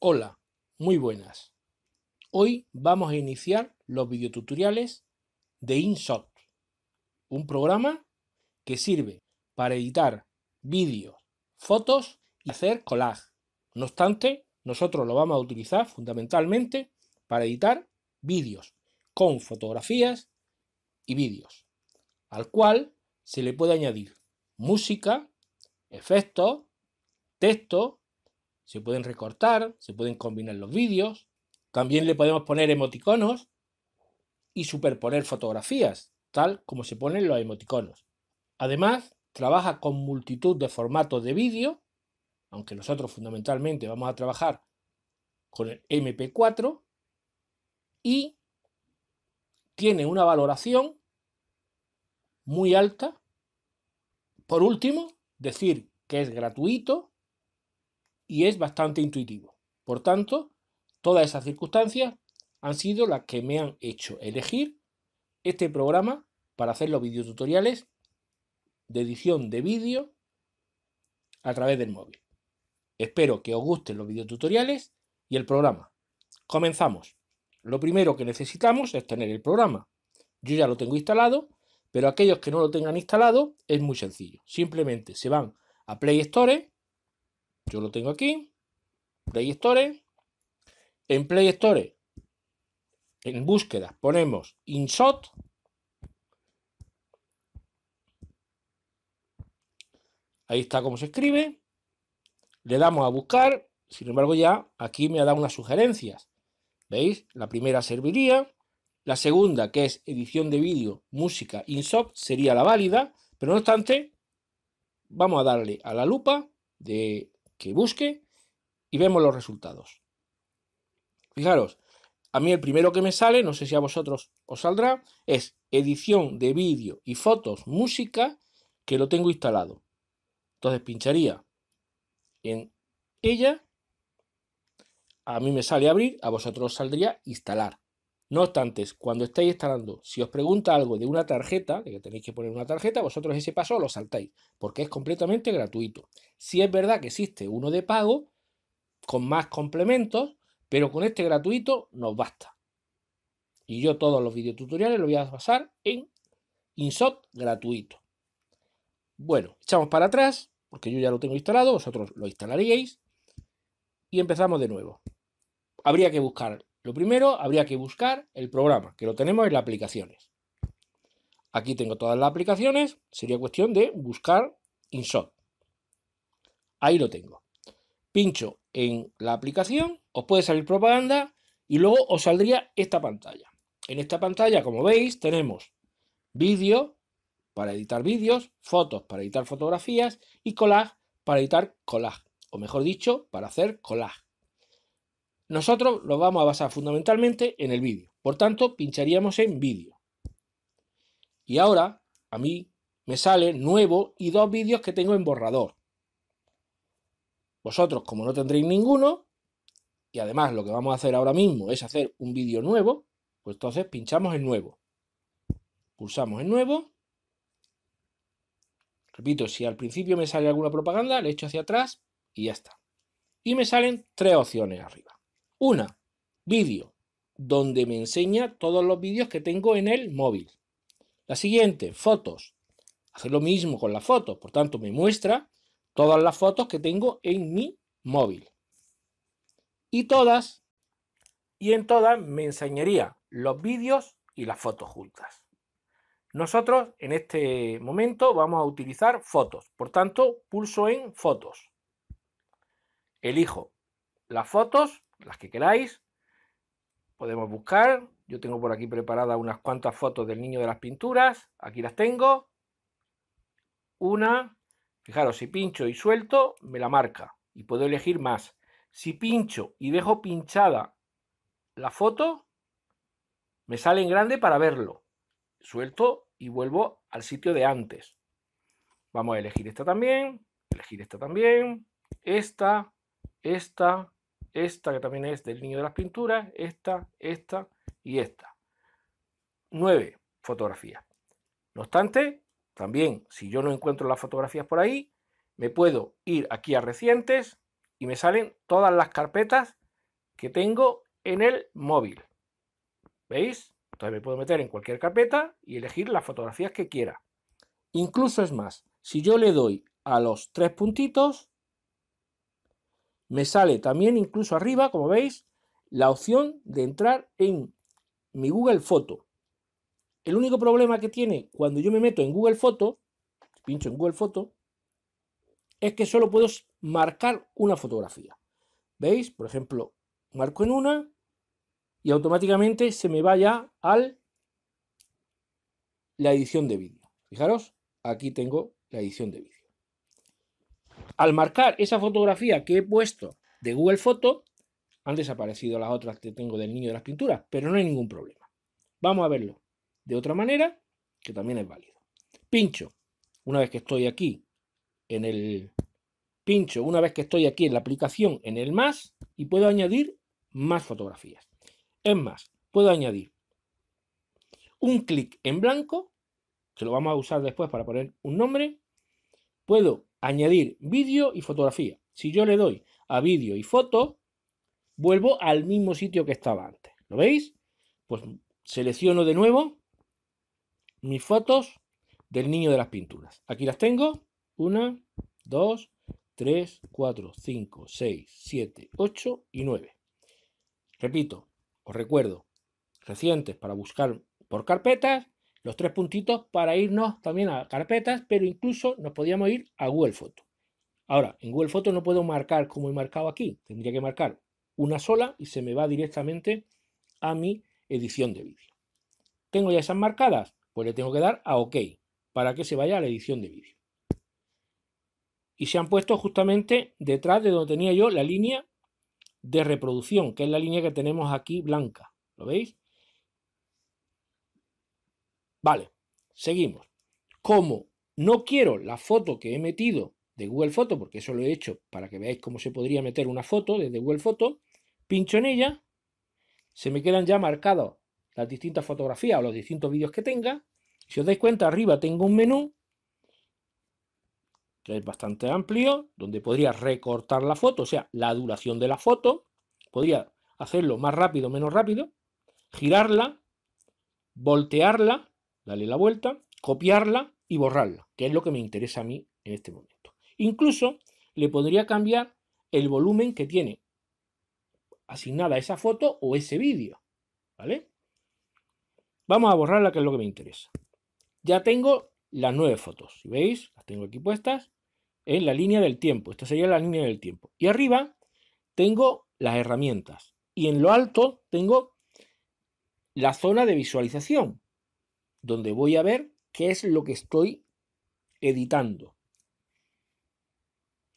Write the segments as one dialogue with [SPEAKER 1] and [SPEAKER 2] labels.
[SPEAKER 1] Hola, muy buenas. Hoy vamos a iniciar los videotutoriales de InShot, un programa que sirve para editar vídeos, fotos y hacer collage. No obstante, nosotros lo vamos a utilizar fundamentalmente para editar vídeos con fotografías y vídeos, al cual se le puede añadir música, efectos, texto se pueden recortar, se pueden combinar los vídeos, también le podemos poner emoticonos y superponer fotografías, tal como se ponen los emoticonos. Además, trabaja con multitud de formatos de vídeo, aunque nosotros fundamentalmente vamos a trabajar con el MP4 y tiene una valoración muy alta. Por último, decir que es gratuito y es bastante intuitivo. Por tanto, todas esas circunstancias han sido las que me han hecho elegir este programa para hacer los videotutoriales de edición de vídeo a través del móvil. Espero que os gusten los videotutoriales y el programa. Comenzamos. Lo primero que necesitamos es tener el programa. Yo ya lo tengo instalado, pero aquellos que no lo tengan instalado es muy sencillo. Simplemente se van a Play Store yo lo tengo aquí. Play Store. En Play Store, en búsqueda, ponemos InShot. Ahí está como se escribe. Le damos a buscar. Sin embargo, ya aquí me ha dado unas sugerencias. ¿Veis? La primera serviría. La segunda, que es edición de vídeo, música, InShot, sería la válida. Pero no obstante, vamos a darle a la lupa de que busque y vemos los resultados. Fijaros, a mí el primero que me sale, no sé si a vosotros os saldrá, es edición de vídeo y fotos, música, que lo tengo instalado. Entonces pincharía en ella. A mí me sale abrir, a vosotros os saldría instalar. No obstante, cuando estáis instalando, si os pregunta algo de una tarjeta, de que tenéis que poner una tarjeta, vosotros ese paso lo saltáis, porque es completamente gratuito. Si es verdad que existe uno de pago, con más complementos, pero con este gratuito nos basta. Y yo todos los videotutoriales los voy a basar en InShot gratuito. Bueno, echamos para atrás, porque yo ya lo tengo instalado, vosotros lo instalaríais, y empezamos de nuevo. Habría que buscar lo primero, habría que buscar el programa, que lo tenemos en las aplicaciones. Aquí tengo todas las aplicaciones, sería cuestión de buscar InShot. Ahí lo tengo. Pincho en la aplicación, os puede salir propaganda y luego os saldría esta pantalla. En esta pantalla, como veis, tenemos vídeo para editar vídeos, fotos para editar fotografías y collage para editar collage, o mejor dicho, para hacer collage. Nosotros lo vamos a basar fundamentalmente en el vídeo. Por tanto, pincharíamos en vídeo. Y ahora, a mí me sale nuevo y dos vídeos que tengo en borrador. Vosotros, como no tendréis ninguno, y además lo que vamos a hacer ahora mismo es hacer un vídeo nuevo, pues entonces pinchamos en nuevo. Pulsamos en nuevo. Repito, si al principio me sale alguna propaganda, le echo hacia atrás y ya está. Y me salen tres opciones arriba. Una, vídeo, donde me enseña todos los vídeos que tengo en el móvil. La siguiente, fotos. Hace lo mismo con las fotos, por tanto me muestra todas las fotos que tengo en mi móvil. Y todas, y en todas me enseñaría los vídeos y las fotos juntas. Nosotros en este momento vamos a utilizar fotos, por tanto pulso en fotos. Elijo las fotos las que queráis. Podemos buscar. Yo tengo por aquí preparada unas cuantas fotos del niño de las pinturas. Aquí las tengo. Una. Fijaros, si pincho y suelto, me la marca. Y puedo elegir más. Si pincho y dejo pinchada la foto, me sale en grande para verlo. Suelto y vuelvo al sitio de antes. Vamos a elegir esta también, elegir esta también, esta, esta, esta que también es del niño de las pinturas, esta, esta y esta. Nueve fotografías. No obstante, también si yo no encuentro las fotografías por ahí, me puedo ir aquí a recientes y me salen todas las carpetas que tengo en el móvil. ¿Veis? Entonces me puedo meter en cualquier carpeta y elegir las fotografías que quiera. Incluso es más, si yo le doy a los tres puntitos, me sale también incluso arriba, como veis, la opción de entrar en mi Google Foto. El único problema que tiene cuando yo me meto en Google Foto, pincho en Google Foto, es que solo puedo marcar una fotografía. ¿Veis? Por ejemplo, marco en una y automáticamente se me vaya al la edición de vídeo. Fijaros, aquí tengo la edición de vídeo. Al marcar esa fotografía que he puesto de Google Foto, han desaparecido las otras que tengo del niño de las pinturas, pero no hay ningún problema. Vamos a verlo de otra manera, que también es válido. Pincho, una vez que estoy aquí en el pincho, una vez que estoy aquí en la aplicación en el más y puedo añadir más fotografías. Es más, puedo añadir un clic en blanco, que lo vamos a usar después para poner un nombre. Puedo añadir vídeo y fotografía. Si yo le doy a vídeo y foto, vuelvo al mismo sitio que estaba antes. ¿Lo veis? Pues selecciono de nuevo mis fotos del niño de las pinturas. Aquí las tengo. Una, dos, tres, cuatro, cinco, seis, siete, ocho y nueve. Repito, os recuerdo, recientes para buscar por carpetas los tres puntitos para irnos también a carpetas, pero incluso nos podíamos ir a Google Foto. Ahora, en Google Foto no puedo marcar como he marcado aquí, tendría que marcar una sola y se me va directamente a mi edición de vídeo. ¿Tengo ya esas marcadas? Pues le tengo que dar a OK para que se vaya a la edición de vídeo. Y se han puesto justamente detrás de donde tenía yo la línea de reproducción, que es la línea que tenemos aquí blanca. ¿Lo veis? Vale, seguimos. Como no quiero la foto que he metido de Google Foto, porque eso lo he hecho para que veáis cómo se podría meter una foto desde Google Foto, pincho en ella, se me quedan ya marcadas las distintas fotografías o los distintos vídeos que tenga. Si os dais cuenta, arriba tengo un menú que es bastante amplio, donde podría recortar la foto, o sea, la duración de la foto. Podría hacerlo más rápido, menos rápido, girarla, voltearla, darle la vuelta, copiarla y borrarla, que es lo que me interesa a mí en este momento. Incluso le podría cambiar el volumen que tiene asignada esa foto o ese vídeo. ¿Vale? Vamos a borrarla, que es lo que me interesa. Ya tengo las nueve fotos. Si veis, las tengo aquí puestas en la línea del tiempo. Esta sería la línea del tiempo. Y arriba tengo las herramientas. Y en lo alto tengo la zona de visualización, donde voy a ver qué es lo que estoy editando.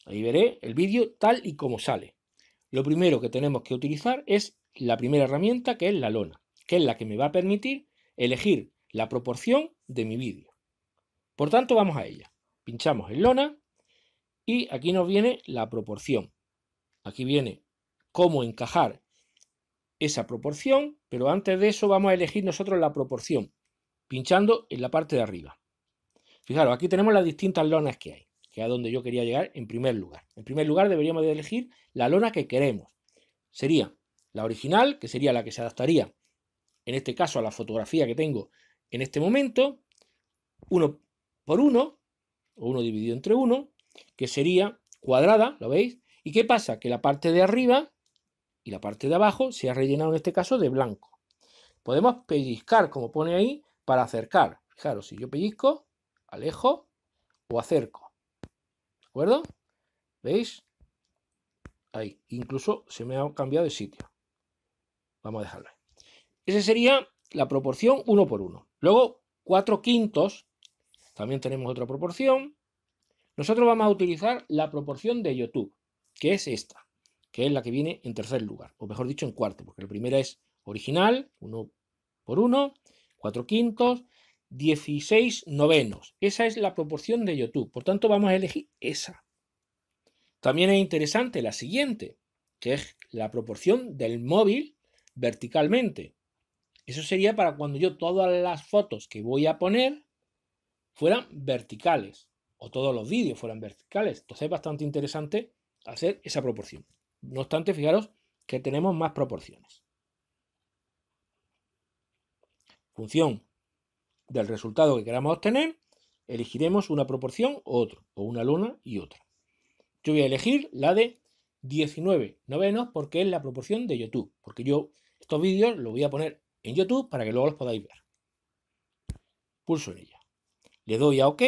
[SPEAKER 1] Ahí veré el vídeo tal y como sale. Lo primero que tenemos que utilizar es la primera herramienta que es la lona, que es la que me va a permitir elegir la proporción de mi vídeo. Por tanto, vamos a ella. Pinchamos en lona y aquí nos viene la proporción. Aquí viene cómo encajar esa proporción, pero antes de eso vamos a elegir nosotros la proporción pinchando en la parte de arriba. Fijaros, aquí tenemos las distintas lonas que hay, que es a donde yo quería llegar en primer lugar. En primer lugar deberíamos elegir la lona que queremos. Sería la original, que sería la que se adaptaría, en este caso, a la fotografía que tengo en este momento, uno por uno, o uno dividido entre uno, que sería cuadrada, ¿lo veis? ¿Y qué pasa? Que la parte de arriba y la parte de abajo se ha rellenado en este caso de blanco. Podemos pellizcar, como pone ahí, para acercar. Fijaros, si yo pellizco, alejo o acerco. ¿De acuerdo? ¿Veis? Ahí. Incluso se me ha cambiado de sitio. Vamos a dejarlo ahí. Esa sería la proporción uno por uno. Luego, cuatro quintos. También tenemos otra proporción. Nosotros vamos a utilizar la proporción de YouTube, que es esta, que es la que viene en tercer lugar, o mejor dicho, en cuarto, porque la primera es original, uno por uno, 4 quintos, 16 novenos. Esa es la proporción de YouTube. Por tanto, vamos a elegir esa. También es interesante la siguiente, que es la proporción del móvil verticalmente. Eso sería para cuando yo todas las fotos que voy a poner fueran verticales o todos los vídeos fueran verticales. Entonces es bastante interesante hacer esa proporción. No obstante, fijaros que tenemos más proporciones. función del resultado que queramos obtener, elegiremos una proporción o otra, o una luna y otra. Yo voy a elegir la de 19 novenos porque es la proporción de YouTube, porque yo estos vídeos los voy a poner en YouTube para que luego los podáis ver. Pulso en ella. Le doy a OK.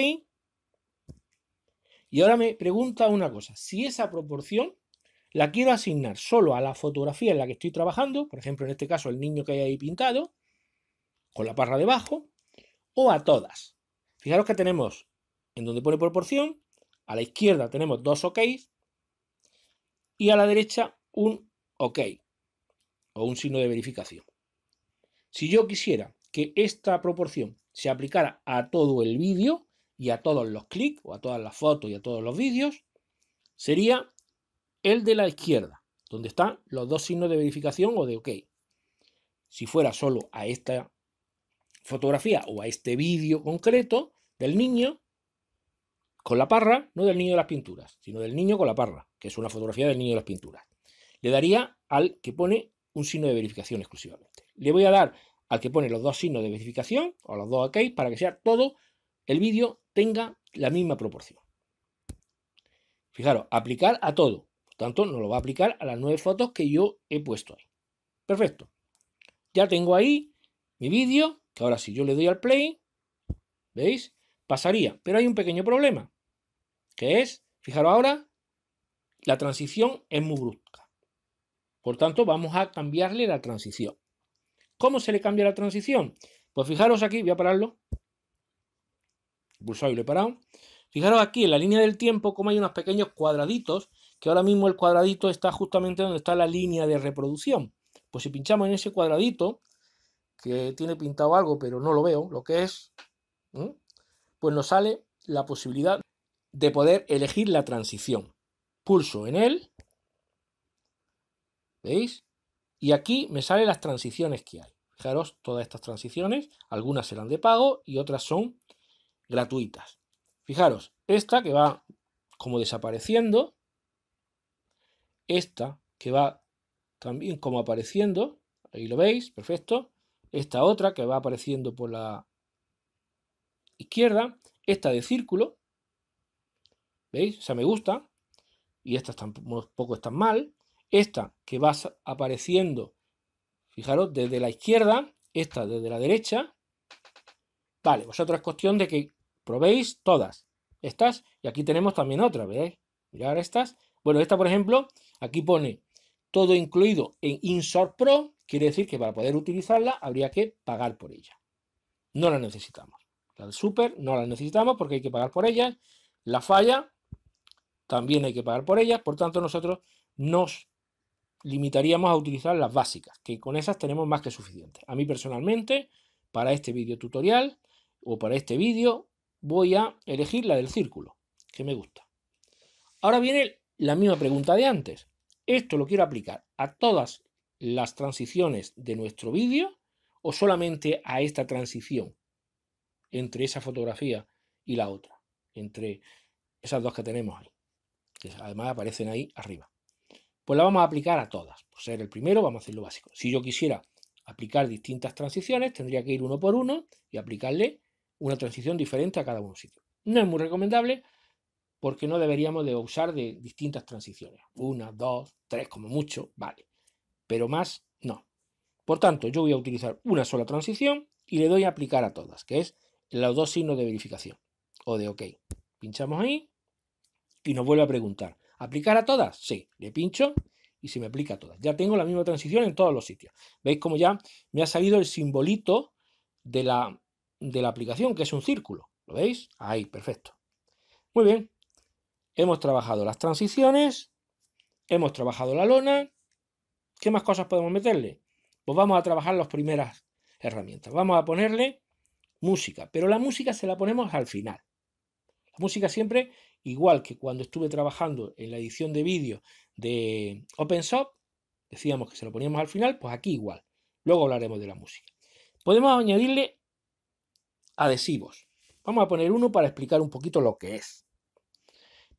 [SPEAKER 1] Y ahora me pregunta una cosa, si esa proporción la quiero asignar solo a la fotografía en la que estoy trabajando, por ejemplo en este caso el niño que hay ahí pintado, con la barra debajo o a todas. Fijaros que tenemos en donde pone proporción, a la izquierda tenemos dos OK y a la derecha un OK o un signo de verificación. Si yo quisiera que esta proporción se aplicara a todo el vídeo y a todos los clics o a todas las fotos y a todos los vídeos, sería el de la izquierda, donde están los dos signos de verificación o de OK. Si fuera solo a esta fotografía o a este vídeo concreto del niño con la parra, no del niño de las pinturas, sino del niño con la parra, que es una fotografía del niño de las pinturas. Le daría al que pone un signo de verificación exclusivamente. Le voy a dar al que pone los dos signos de verificación o los dos OK para que sea todo el vídeo tenga la misma proporción. Fijaros, aplicar a todo. Por tanto, nos lo va a aplicar a las nueve fotos que yo he puesto ahí. Perfecto. Ya tengo ahí mi vídeo que ahora si yo le doy al play, ¿veis? Pasaría. Pero hay un pequeño problema, que es, fijaros ahora, la transición es muy brusca. Por tanto, vamos a cambiarle la transición. ¿Cómo se le cambia la transición? Pues fijaros aquí, voy a pararlo. pulsado y lo he parado. Fijaros aquí en la línea del tiempo como hay unos pequeños cuadraditos, que ahora mismo el cuadradito está justamente donde está la línea de reproducción. Pues si pinchamos en ese cuadradito, que tiene pintado algo, pero no lo veo, lo que es, pues nos sale la posibilidad de poder elegir la transición. Pulso en él, ¿veis? Y aquí me salen las transiciones que hay. Fijaros, todas estas transiciones, algunas serán de pago y otras son gratuitas. Fijaros, esta que va como desapareciendo, esta que va también como apareciendo, ahí lo veis, perfecto, esta otra que va apareciendo por la izquierda, esta de círculo, ¿veis? O sea, me gusta, y estas tampoco están mal, esta que va apareciendo, fijaros, desde la izquierda, esta desde la derecha, vale, vosotros es cuestión de que probéis todas, estas, y aquí tenemos también otra, ¿veis? Mirar estas, bueno, esta por ejemplo, aquí pone todo incluido en Insort Pro, quiere decir que para poder utilizarla habría que pagar por ella. No la necesitamos. La Super no la necesitamos porque hay que pagar por ella. La falla también hay que pagar por ella. Por tanto, nosotros nos limitaríamos a utilizar las básicas, que con esas tenemos más que suficiente. A mí personalmente, para este vídeo tutorial o para este vídeo, voy a elegir la del círculo, que me gusta. Ahora viene la misma pregunta de antes. Esto lo quiero aplicar a todas las transiciones de nuestro vídeo o solamente a esta transición entre esa fotografía y la otra, entre esas dos que tenemos ahí, que además aparecen ahí arriba. Pues la vamos a aplicar a todas. Por ser el primero, vamos a hacer lo básico. Si yo quisiera aplicar distintas transiciones, tendría que ir uno por uno y aplicarle una transición diferente a cada uno de sitio. No es muy recomendable, porque no deberíamos de usar de distintas transiciones. Una, dos, tres, como mucho, vale. Pero más, no. Por tanto, yo voy a utilizar una sola transición y le doy a aplicar a todas, que es los dos signos de verificación o de OK. Pinchamos ahí y nos vuelve a preguntar, ¿aplicar a todas? Sí, le pincho y se me aplica a todas. Ya tengo la misma transición en todos los sitios. ¿Veis cómo ya me ha salido el simbolito de la, de la aplicación, que es un círculo? ¿Lo veis? Ahí, perfecto. Muy bien, Hemos trabajado las transiciones, hemos trabajado la lona. ¿Qué más cosas podemos meterle? Pues vamos a trabajar las primeras herramientas. Vamos a ponerle música, pero la música se la ponemos al final. La música siempre, igual que cuando estuve trabajando en la edición de vídeo de OpenShop, decíamos que se lo poníamos al final, pues aquí igual. Luego hablaremos de la música. Podemos añadirle adhesivos. Vamos a poner uno para explicar un poquito lo que es.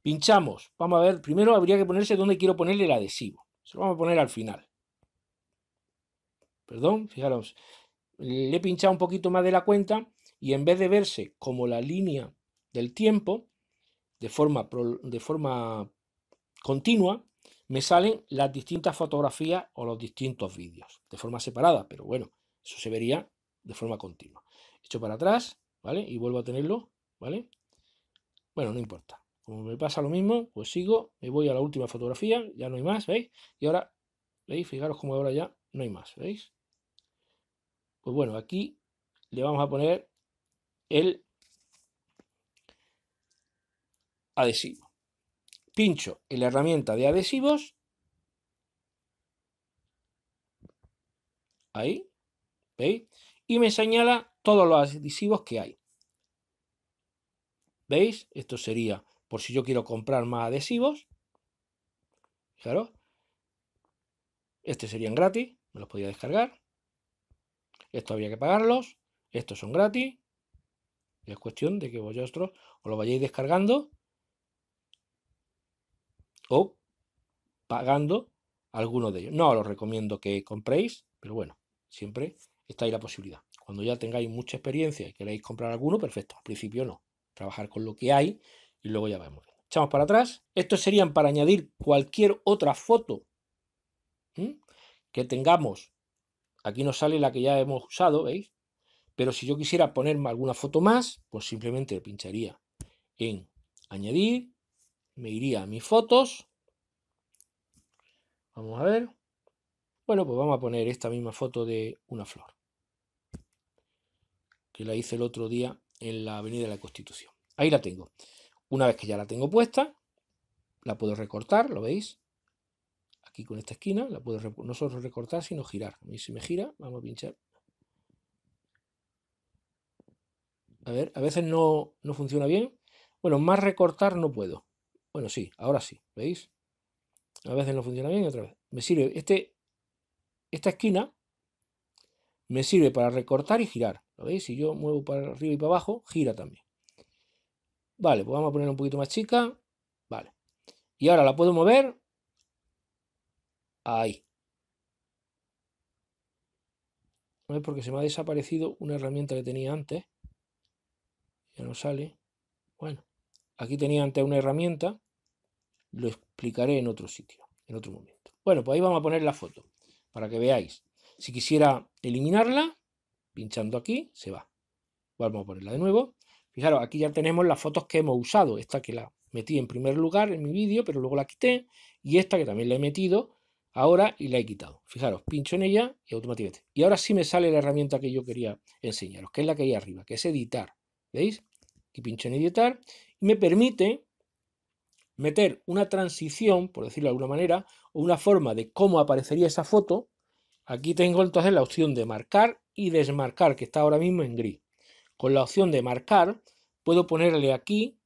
[SPEAKER 1] Pinchamos. Vamos a ver, primero habría que ponerse dónde quiero ponerle el adhesivo. Se lo vamos a poner al final. Perdón, fijaros. Le he pinchado un poquito más de la cuenta y en vez de verse como la línea del tiempo, de forma, de forma continua, me salen las distintas fotografías o los distintos vídeos, de forma separada, pero bueno, eso se vería de forma continua. Echo para atrás, ¿vale? Y vuelvo a tenerlo, ¿vale? Bueno, no importa. Como me pasa lo mismo, pues sigo, me voy a la última fotografía, ya no hay más, ¿veis? Y ahora, ¿veis? Fijaros como ahora ya no hay más, ¿veis? Pues bueno, aquí le vamos a poner el adhesivo. Pincho en la herramienta de adhesivos. Ahí, ¿veis? Y me señala todos los adhesivos que hay. ¿Veis? Esto sería por si yo quiero comprar más adhesivos. Fijaros. Este serían gratis, me los podía descargar. Esto había que pagarlos. Estos son gratis. es cuestión de que vosotros os lo vayáis descargando o pagando alguno de ellos. No os lo recomiendo que compréis, pero bueno, siempre está ahí la posibilidad. Cuando ya tengáis mucha experiencia y queráis comprar alguno, perfecto. Al principio no. Trabajar con lo que hay y luego ya vamos. Echamos para atrás. Estos serían para añadir cualquier otra foto que tengamos. Aquí nos sale la que ya hemos usado, ¿veis? Pero si yo quisiera ponerme alguna foto más, pues simplemente pincharía en añadir, me iría a mis fotos. Vamos a ver. Bueno, pues vamos a poner esta misma foto de una flor. Que la hice el otro día en la Avenida de la Constitución. Ahí la tengo. Una vez que ya la tengo puesta, la puedo recortar, ¿lo veis? Aquí con esta esquina, la puedo no solo recortar, sino girar. Y si me gira, vamos a pinchar. A ver, a veces no, funciona bien. Bueno, más recortar no puedo. Bueno, sí, ahora sí, ¿veis? A veces no funciona bien y otra vez. Me sirve este, esta esquina, me sirve para recortar y girar. ¿Lo veis? Si yo muevo para arriba y para abajo, gira también. Vale, pues vamos a poner un poquito más chica. Vale. Y ahora la puedo mover. Ahí. No es porque se me ha desaparecido una herramienta que tenía antes. Ya no sale. Bueno, aquí tenía antes una herramienta. Lo explicaré en otro sitio, en otro momento. Bueno, pues ahí vamos a poner la foto para que veáis. Si quisiera eliminarla, pinchando aquí, se va. Vamos a ponerla de nuevo. Fijaros, aquí ya tenemos las fotos que hemos usado. Esta que la metí en primer lugar en mi vídeo, pero luego la quité. Y esta que también la he metido ahora y la he quitado. Fijaros, pincho en ella y automáticamente. Y ahora sí me sale la herramienta que yo quería enseñaros, que es la que hay arriba, que es editar. ¿Veis? Y pincho en editar. Y me permite meter una transición, por decirlo de alguna manera, o una forma de cómo aparecería esa foto. Aquí tengo entonces la opción de marcar y desmarcar, que está ahora mismo en gris. Con la opción de marcar, puedo ponerle aquí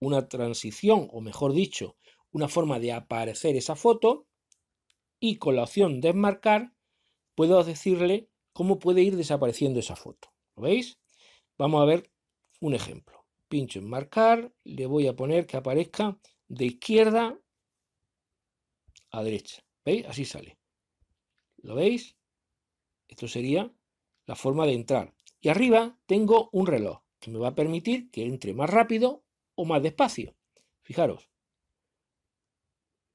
[SPEAKER 1] una transición, o mejor dicho, una forma de aparecer esa foto. Y con la opción de desmarcar, puedo decirle cómo puede ir desapareciendo esa foto. ¿Lo veis? Vamos a ver un ejemplo. Pincho en marcar, le voy a poner que aparezca de izquierda a derecha. ¿Veis? Así sale. ¿Lo veis? Esto sería la forma de entrar. Y arriba tengo un reloj que me va a permitir que entre más rápido o más despacio. Fijaros,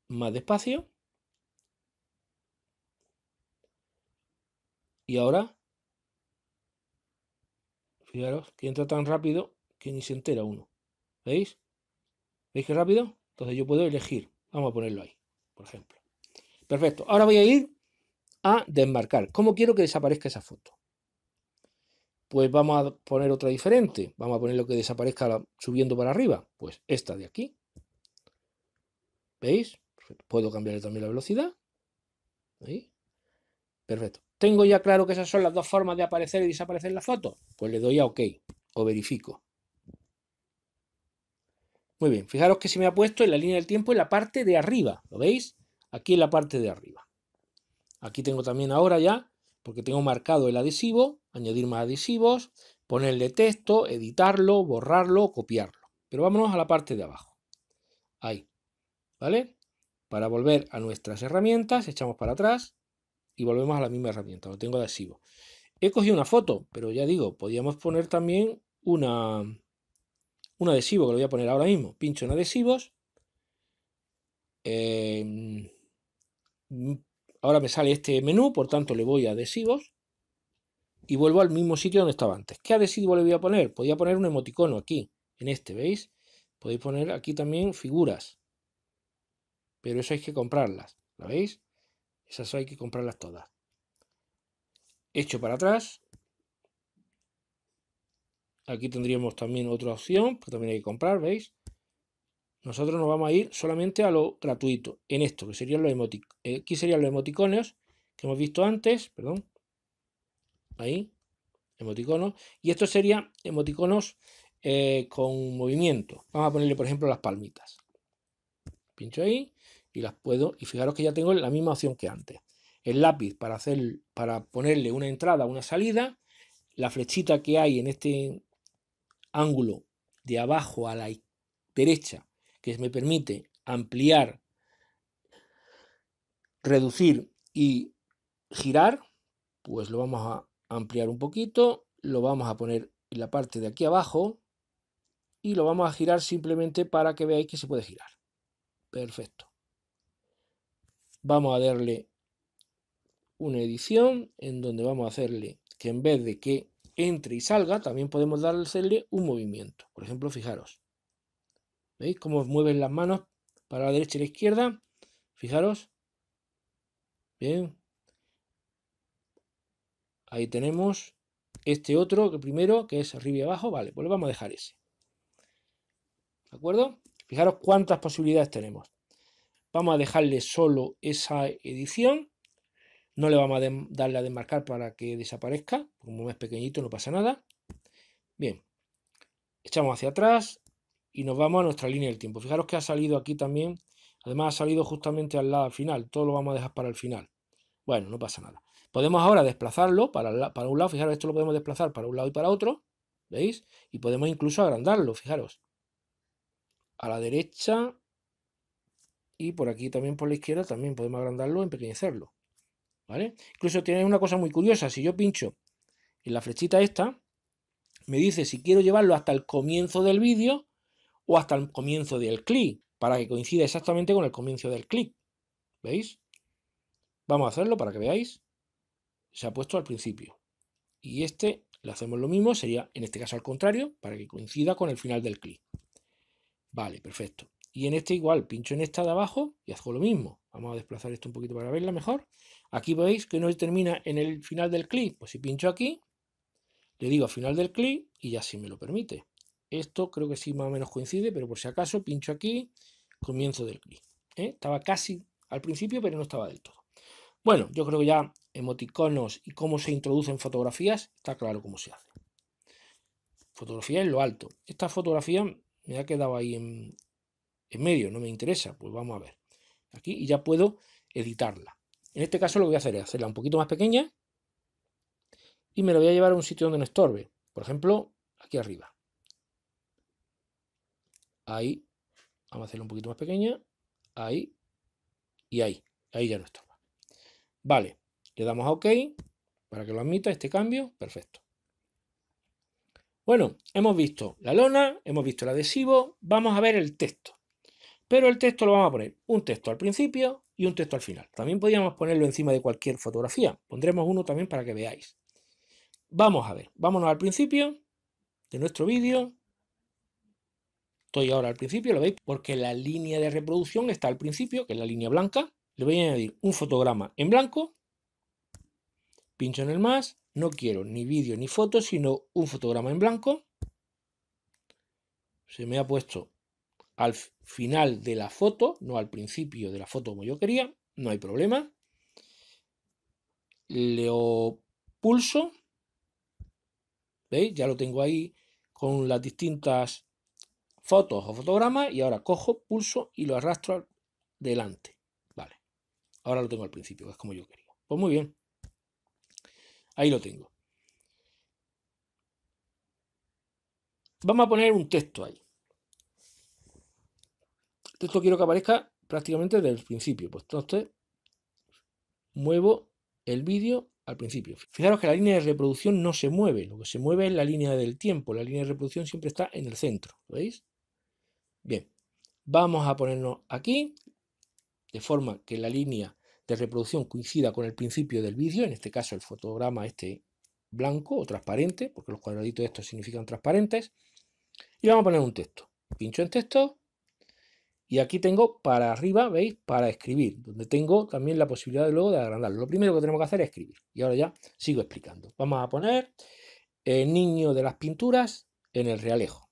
[SPEAKER 1] más despacio. Y ahora, fijaros, que entra tan rápido que ni se entera uno. ¿Veis? ¿Veis qué rápido? Entonces yo puedo elegir. Vamos a ponerlo ahí, por ejemplo. Perfecto. Ahora voy a ir a desmarcar. ¿Cómo quiero que desaparezca esa foto? pues vamos a poner otra diferente. Vamos a poner lo que desaparezca subiendo para arriba. Pues esta de aquí. ¿Veis? Puedo cambiar también la velocidad. ¿Veis? Perfecto. ¿Tengo ya claro que esas son las dos formas de aparecer y desaparecer la foto? Pues le doy a OK o verifico. Muy bien, fijaros que se me ha puesto en la línea del tiempo en la parte de arriba, ¿lo veis? Aquí en la parte de arriba. Aquí tengo también ahora ya porque tengo marcado el adhesivo, añadir más adhesivos, ponerle texto, editarlo, borrarlo, copiarlo. Pero vámonos a la parte de abajo. Ahí. ¿Vale? Para volver a nuestras herramientas, echamos para atrás y volvemos a la misma herramienta. Lo tengo adhesivo. He cogido una foto, pero ya digo, podíamos poner también una, un adhesivo, que lo voy a poner ahora mismo. Pincho en adhesivos. Eh, Ahora me sale este menú, por tanto le voy a adhesivos y vuelvo al mismo sitio donde estaba antes. ¿Qué adhesivo le voy a poner? Podría poner un emoticono aquí, en este, ¿veis? Podéis poner aquí también figuras, pero eso hay que comprarlas, ¿la veis? Esas hay que comprarlas todas. Hecho para atrás. Aquí tendríamos también otra opción, pero también hay que comprar, ¿veis? Nosotros nos vamos a ir solamente a lo gratuito, en esto, que serían los emoticones. Eh, aquí serían los que hemos visto antes, perdón. Ahí, emoticonos. Y esto sería emoticonos eh, con movimiento. Vamos a ponerle, por ejemplo, las palmitas. Pincho ahí y las puedo. Y fijaros que ya tengo la misma opción que antes. El lápiz para, hacer, para ponerle una entrada, una salida. La flechita que hay en este ángulo de abajo a la derecha que me permite ampliar, reducir y girar, pues lo vamos a ampliar un poquito, lo vamos a poner en la parte de aquí abajo y lo vamos a girar simplemente para que veáis que se puede girar. Perfecto. Vamos a darle una edición en donde vamos a hacerle que en vez de que entre y salga, también podemos darle un movimiento. Por ejemplo, fijaros. ¿Veis cómo mueven las manos para la derecha y la izquierda? Fijaros. Bien. Ahí tenemos este otro, que primero, que es arriba y abajo. Vale, pues lo vamos a dejar ese. ¿De acuerdo? Fijaros cuántas posibilidades tenemos. Vamos a dejarle solo esa edición. No le vamos a darle a desmarcar para que desaparezca. Como es pequeñito, no pasa nada. Bien. Echamos hacia atrás y nos vamos a nuestra línea del tiempo. Fijaros que ha salido aquí también, además ha salido justamente al lado final, todo lo vamos a dejar para el final. Bueno, no pasa nada. Podemos ahora desplazarlo para, para un lado, fijaros, esto lo podemos desplazar para un lado y para otro, ¿veis? Y podemos incluso agrandarlo, fijaros. A la derecha y por aquí también por la izquierda también podemos agrandarlo, empequeñecerlo, ¿vale? Incluso tiene una cosa muy curiosa, si yo pincho en la flechita esta, me dice si quiero llevarlo hasta el comienzo del vídeo o hasta el comienzo del clic, para que coincida exactamente con el comienzo del clic. ¿Veis? Vamos a hacerlo para que veáis. Se ha puesto al principio. Y este le hacemos lo mismo, sería en este caso al contrario, para que coincida con el final del clic. Vale, perfecto. Y en este igual, pincho en esta de abajo y hago lo mismo. Vamos a desplazar esto un poquito para verla mejor. Aquí veis que no termina en el final del clic. Pues si pincho aquí, le digo final del clic y ya si me lo permite. Esto creo que sí más o menos coincide, pero por si acaso pincho aquí, comienzo del clic. ¿eh? Estaba casi al principio, pero no estaba del todo. Bueno, yo creo que ya emoticonos y cómo se introducen fotografías, está claro cómo se hace. Fotografía en lo alto. Esta fotografía me ha quedado ahí en, en medio, no me interesa, pues vamos a ver. Aquí y ya puedo editarla. En este caso lo que voy a hacer es hacerla un poquito más pequeña y me la voy a llevar a un sitio donde no estorbe. Por ejemplo, aquí arriba ahí, vamos a hacerlo un poquito más pequeña, ahí y ahí, ahí ya no está. Vale, le damos a OK para que lo admita este cambio, perfecto. Bueno, hemos visto la lona, hemos visto el adhesivo, vamos a ver el texto. Pero el texto lo vamos a poner un texto al principio y un texto al final. También podríamos ponerlo encima de cualquier fotografía. Pondremos uno también para que veáis. Vamos a ver, vámonos al principio de nuestro vídeo. Estoy ahora al principio, lo veis, porque la línea de reproducción está al principio, que es la línea blanca. Le voy a añadir un fotograma en blanco. Pincho en el más. No quiero ni vídeo ni foto, sino un fotograma en blanco. Se me ha puesto al final de la foto, no al principio de la foto como yo quería. No hay problema. Le pulso. ¿Veis? Ya lo tengo ahí con las distintas fotos o fotogramas y ahora cojo, pulso y lo arrastro delante. Vale. Ahora lo tengo al principio, es como yo quería. Pues muy bien. Ahí lo tengo. Vamos a poner un texto ahí. texto quiero que aparezca prácticamente desde el principio. Pues entonces muevo el vídeo al principio. Fijaros que la línea de reproducción no se mueve, lo que se mueve es la línea del tiempo, la línea de reproducción siempre está en el centro, ¿veis? Bien, vamos a ponernos aquí, de forma que la línea de reproducción coincida con el principio del vídeo, en este caso el fotograma este blanco o transparente, porque los cuadraditos estos significan transparentes, y vamos a poner un texto. Pincho en texto y aquí tengo para arriba, ¿veis? Para escribir, donde tengo también la posibilidad de luego de agrandarlo. Lo primero que tenemos que hacer es escribir. Y ahora ya sigo explicando. Vamos a poner el eh, niño de las pinturas en el realejo.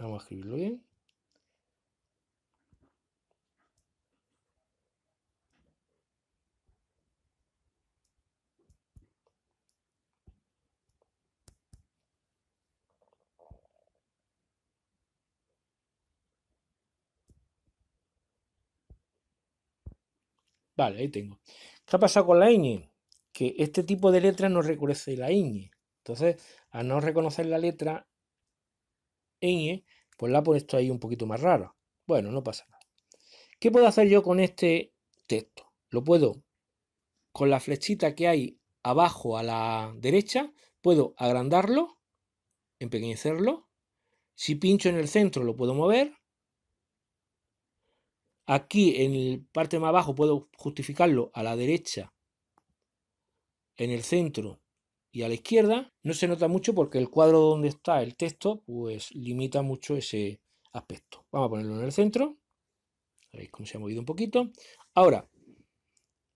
[SPEAKER 1] Vamos a escribirlo bien. Vale, ahí tengo. ¿Qué ha pasado con la ñ? Que este tipo de letra no reconoce la ñ. Entonces, al no reconocer la letra, e, pues la pone esto ahí un poquito más rara. Bueno, no pasa nada. ¿Qué puedo hacer yo con este texto? Lo puedo, con la flechita que hay abajo a la derecha, puedo agrandarlo, empequeñecerlo. Si pincho en el centro lo puedo mover. Aquí en la parte más abajo puedo justificarlo a la derecha. En el centro y a la izquierda no se nota mucho porque el cuadro donde está el texto pues limita mucho ese aspecto. Vamos a ponerlo en el centro. Veis cómo se ha movido un poquito. Ahora,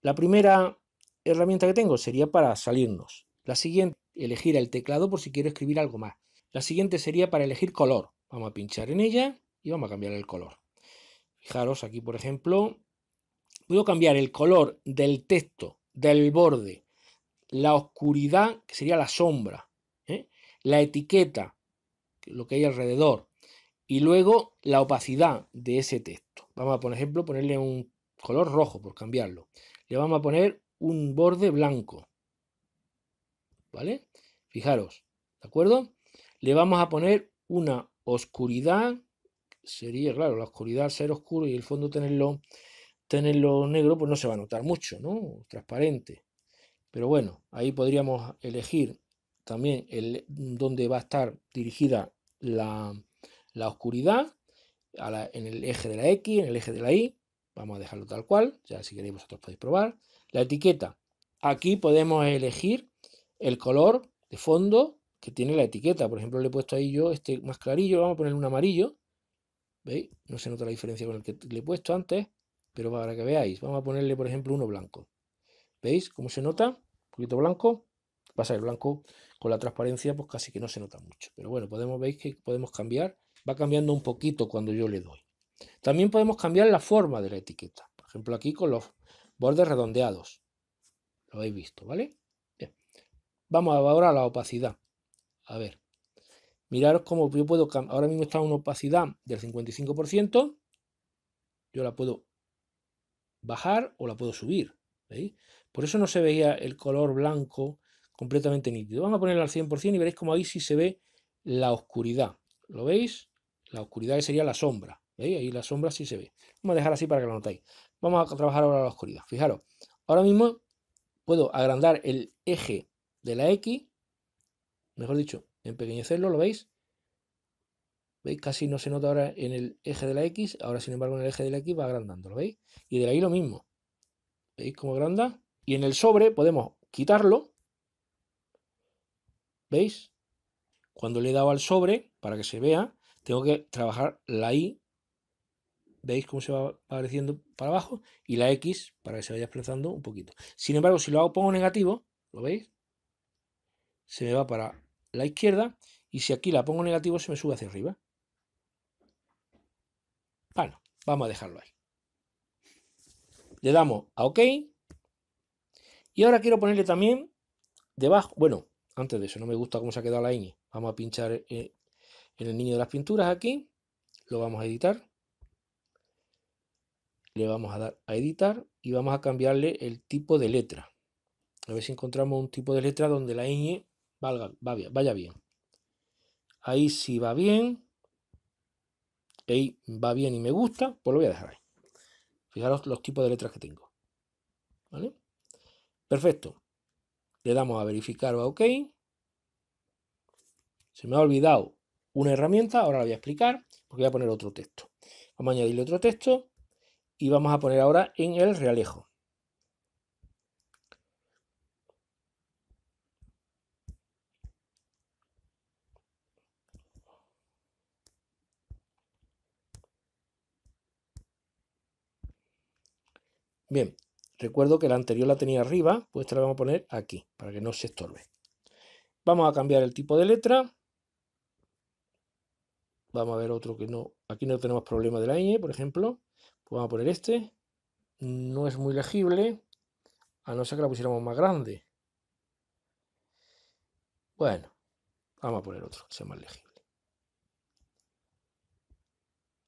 [SPEAKER 1] la primera herramienta que tengo sería para salirnos. La siguiente, elegir el teclado por si quiero escribir algo más. La siguiente sería para elegir color. Vamos a pinchar en ella y vamos a cambiar el color. Fijaros aquí, por ejemplo, puedo cambiar el color del texto, del borde, la oscuridad, que sería la sombra, ¿eh? la etiqueta, lo que hay alrededor, y luego la opacidad de ese texto. Vamos a, por ejemplo, ponerle un color rojo, por cambiarlo. Le vamos a poner un borde blanco. ¿Vale? Fijaros, ¿de acuerdo? Le vamos a poner una oscuridad, sería, claro, la oscuridad ser oscuro y el fondo tenerlo, tenerlo negro, pues no se va a notar mucho, ¿no? Transparente. Pero bueno, ahí podríamos elegir también el, dónde va a estar dirigida la, oscuridad, en el eje de la X, en el eje de la Y. Vamos a dejarlo tal cual, ya si queréis vosotros podéis probar. La etiqueta. Aquí podemos elegir el color de fondo que tiene la etiqueta. Por ejemplo, le he puesto ahí yo este más clarillo, vamos a poner un amarillo. ¿Veis? No se nota la diferencia con el que le he puesto antes, pero para que veáis, vamos a ponerle, por ejemplo, uno blanco. ¿Veis cómo se nota? Un poquito blanco. Pasa el blanco con la transparencia, pues casi que no se nota mucho. Pero bueno, podemos veis que podemos cambiar. Va cambiando un poquito cuando yo le doy. También podemos cambiar la forma de la etiqueta. Por ejemplo, aquí con los bordes redondeados. Lo habéis visto, ¿vale? Bien. Vamos ahora a la opacidad. A ver. Miraros cómo yo puedo... Ahora mismo está una opacidad del 55%. Yo la puedo bajar o la puedo subir. ¿Veis? Por eso no se veía el color blanco completamente nítido. Vamos a ponerlo al 100% y veréis cómo ahí sí se ve la oscuridad. ¿Lo veis? La oscuridad que sería la sombra. ¿Veis? Ahí la sombra sí se ve. Vamos a dejar así para que lo notéis. Vamos a trabajar ahora la oscuridad. Fijaros, ahora mismo puedo agrandar el eje de la X, mejor dicho, empequeñecerlo, ¿lo veis? ¿Veis? Casi no se nota ahora en el eje de la X, ahora sin embargo en el eje de la X va agrandando, ¿lo veis? Y de ahí lo mismo. ¿Veis cómo agranda? Y en el sobre podemos quitarlo. ¿Veis? Cuando le he dado al sobre, para que se vea, tengo que trabajar la I. ¿Veis cómo se va apareciendo para abajo? Y la X para que se vaya expresando un poquito. Sin embargo, si lo hago, pongo negativo, ¿lo veis? Se me va para la izquierda. Y si aquí la pongo negativo, se me sube hacia arriba. Bueno, vamos a dejarlo ahí. Le damos a OK. Y ahora quiero ponerle también debajo, bueno, antes de eso, no me gusta cómo se ha quedado la ñ. Vamos a pinchar eh, en el niño de las pinturas aquí, lo vamos a editar, le vamos a dar a editar y vamos a cambiarle el tipo de letra. A ver si encontramos un tipo de letra donde la ñ valga, vaya bien. Ahí sí va bien. Ahí va bien y me gusta, pues lo voy a dejar ahí. Fijaros los tipos de letras que tengo. ¿Vale? Perfecto. Le damos a verificar o a OK. Se me ha olvidado una herramienta, ahora la voy a explicar, porque voy a poner otro texto. Vamos a añadirle otro texto y vamos a poner ahora en el realejo. Bien, Recuerdo que la anterior la tenía arriba, pues esta la vamos a poner aquí, para que no se estorbe. Vamos a cambiar el tipo de letra. Vamos a ver otro que no... Aquí no tenemos problema de la ñ, por ejemplo. Pues vamos a poner este. No es muy legible, a no ser que la pusiéramos más grande. Bueno, vamos a poner otro que sea más legible.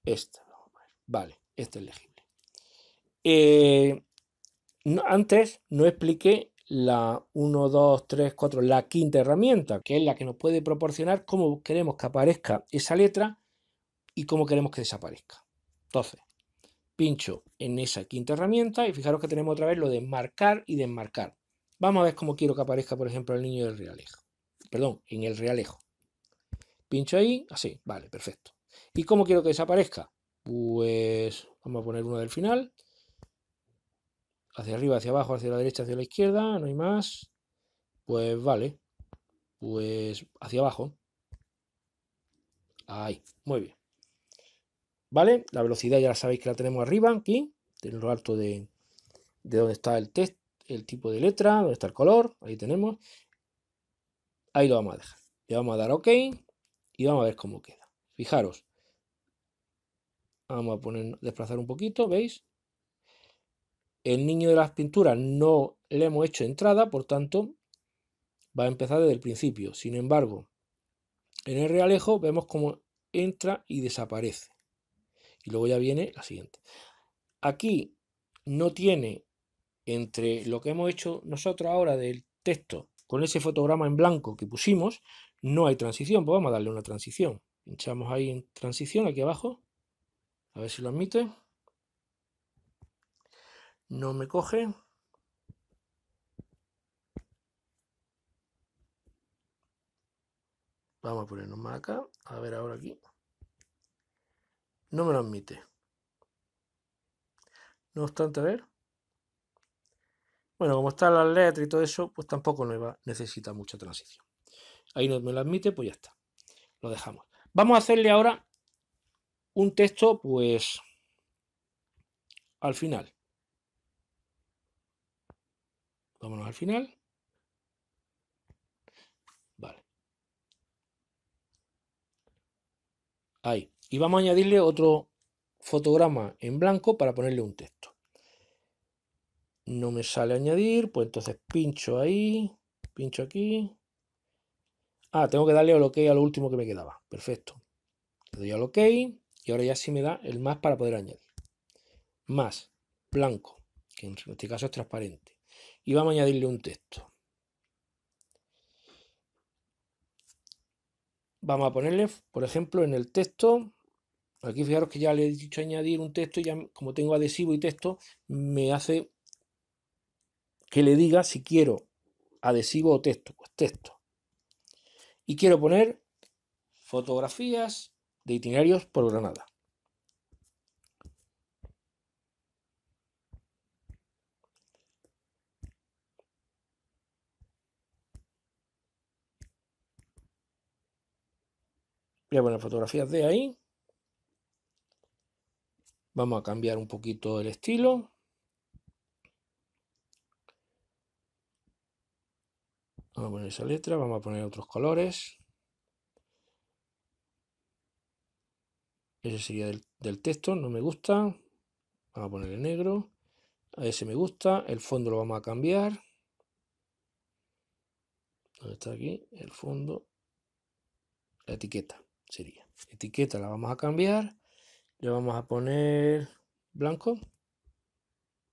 [SPEAKER 1] Este, vamos a poner. Vale, este es legible. Eh, antes no expliqué la 1, 2, 3, 4, la quinta herramienta, que es la que nos puede proporcionar cómo queremos que aparezca esa letra y cómo queremos que desaparezca. Entonces, pincho en esa quinta herramienta y fijaros que tenemos otra vez lo de marcar y desmarcar. Vamos a ver cómo quiero que aparezca, por ejemplo, el niño del realejo. Perdón, en el realejo. Pincho ahí, así, vale, perfecto. ¿Y cómo quiero que desaparezca? Pues vamos a poner uno del final hacia arriba, hacia abajo, hacia la derecha, hacia la izquierda, no hay más. Pues vale, pues hacia abajo. Ahí, muy bien. ¿Vale? La velocidad ya la sabéis que la tenemos arriba, aquí, en lo alto de, de donde está el test el tipo de letra, donde está el color, ahí tenemos. Ahí lo vamos a dejar. Le vamos a dar OK y vamos a ver cómo queda. Fijaros. Vamos a poner, desplazar un poquito, ¿veis? El niño de las pinturas no le hemos hecho entrada, por tanto, va a empezar desde el principio. Sin embargo, en el realejo vemos cómo entra y desaparece. Y luego ya viene la siguiente. Aquí no tiene entre lo que hemos hecho nosotros ahora del texto con ese fotograma en blanco que pusimos, no hay transición. Pues vamos a darle una transición. Pinchamos ahí en transición aquí abajo. A ver si lo admite. No me coge. Vamos a ponernos más acá. A ver ahora aquí. No me lo admite. No obstante, a ver. Bueno, como está la letra y todo eso, pues tampoco necesita mucha transición. Ahí no me lo admite, pues ya está. Lo dejamos. Vamos a hacerle ahora un texto, pues, al final. Vámonos al final. Vale. Ahí. Y vamos a añadirle otro fotograma en blanco para ponerle un texto. No me sale añadir, pues entonces pincho ahí, pincho aquí. Ah, tengo que darle al OK a lo último que me quedaba. Perfecto. Le doy al OK y ahora ya sí me da el más para poder añadir. Más blanco, que en este caso es transparente y vamos a añadirle un texto. Vamos a ponerle, por ejemplo, en el texto, aquí fijaros que ya le he dicho añadir un texto y ya como tengo adhesivo y texto, me hace que le diga si quiero adhesivo o texto, pues texto. Y quiero poner fotografías de itinerarios por Granada. Voy a poner fotografías de ahí. Vamos a cambiar un poquito el estilo. Vamos a poner esa letra, vamos a poner otros colores. Ese sería del, texto, no me gusta. Vamos a poner el negro. A ese me gusta. El fondo lo vamos a cambiar. está aquí? El fondo. La etiqueta sería. Etiqueta la vamos a cambiar. Le vamos a poner blanco.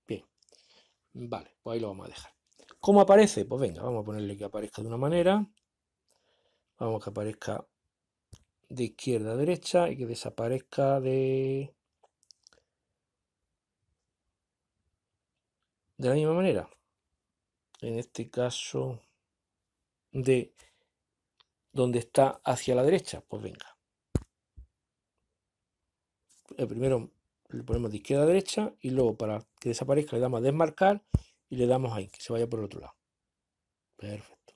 [SPEAKER 1] Bien. Vale, pues ahí lo vamos a dejar. ¿Cómo aparece? Pues venga, vamos a ponerle que aparezca de una manera. Vamos a que aparezca de izquierda a derecha y que desaparezca de... De la misma manera. En este caso de donde está hacia la derecha. Pues venga. El primero le ponemos de izquierda a derecha y luego para que desaparezca le damos a desmarcar y le damos ahí, que se vaya por el otro lado. Perfecto.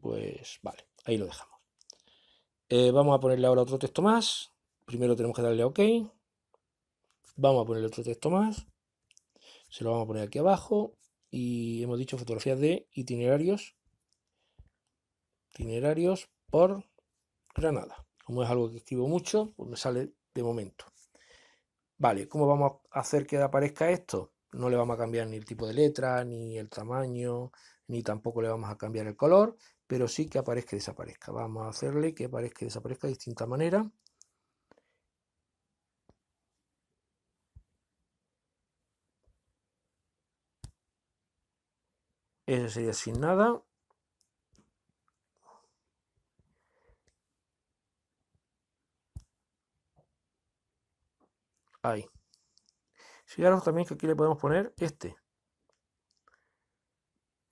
[SPEAKER 1] Pues vale, ahí lo dejamos. Eh, vamos a ponerle ahora otro texto más. Primero tenemos que darle a OK. Vamos a ponerle otro texto más. Se lo vamos a poner aquí abajo. Y hemos dicho fotografías de itinerarios itinerarios por Granada. Como es algo que escribo mucho, pues me sale de momento. Vale, ¿cómo vamos a hacer que aparezca esto? No le vamos a cambiar ni el tipo de letra, ni el tamaño, ni tampoco le vamos a cambiar el color, pero sí que aparezca y desaparezca. Vamos a hacerle que aparezca y desaparezca de distinta manera. Eso sería sin nada. ahí, Fijaros también que aquí le podemos poner este.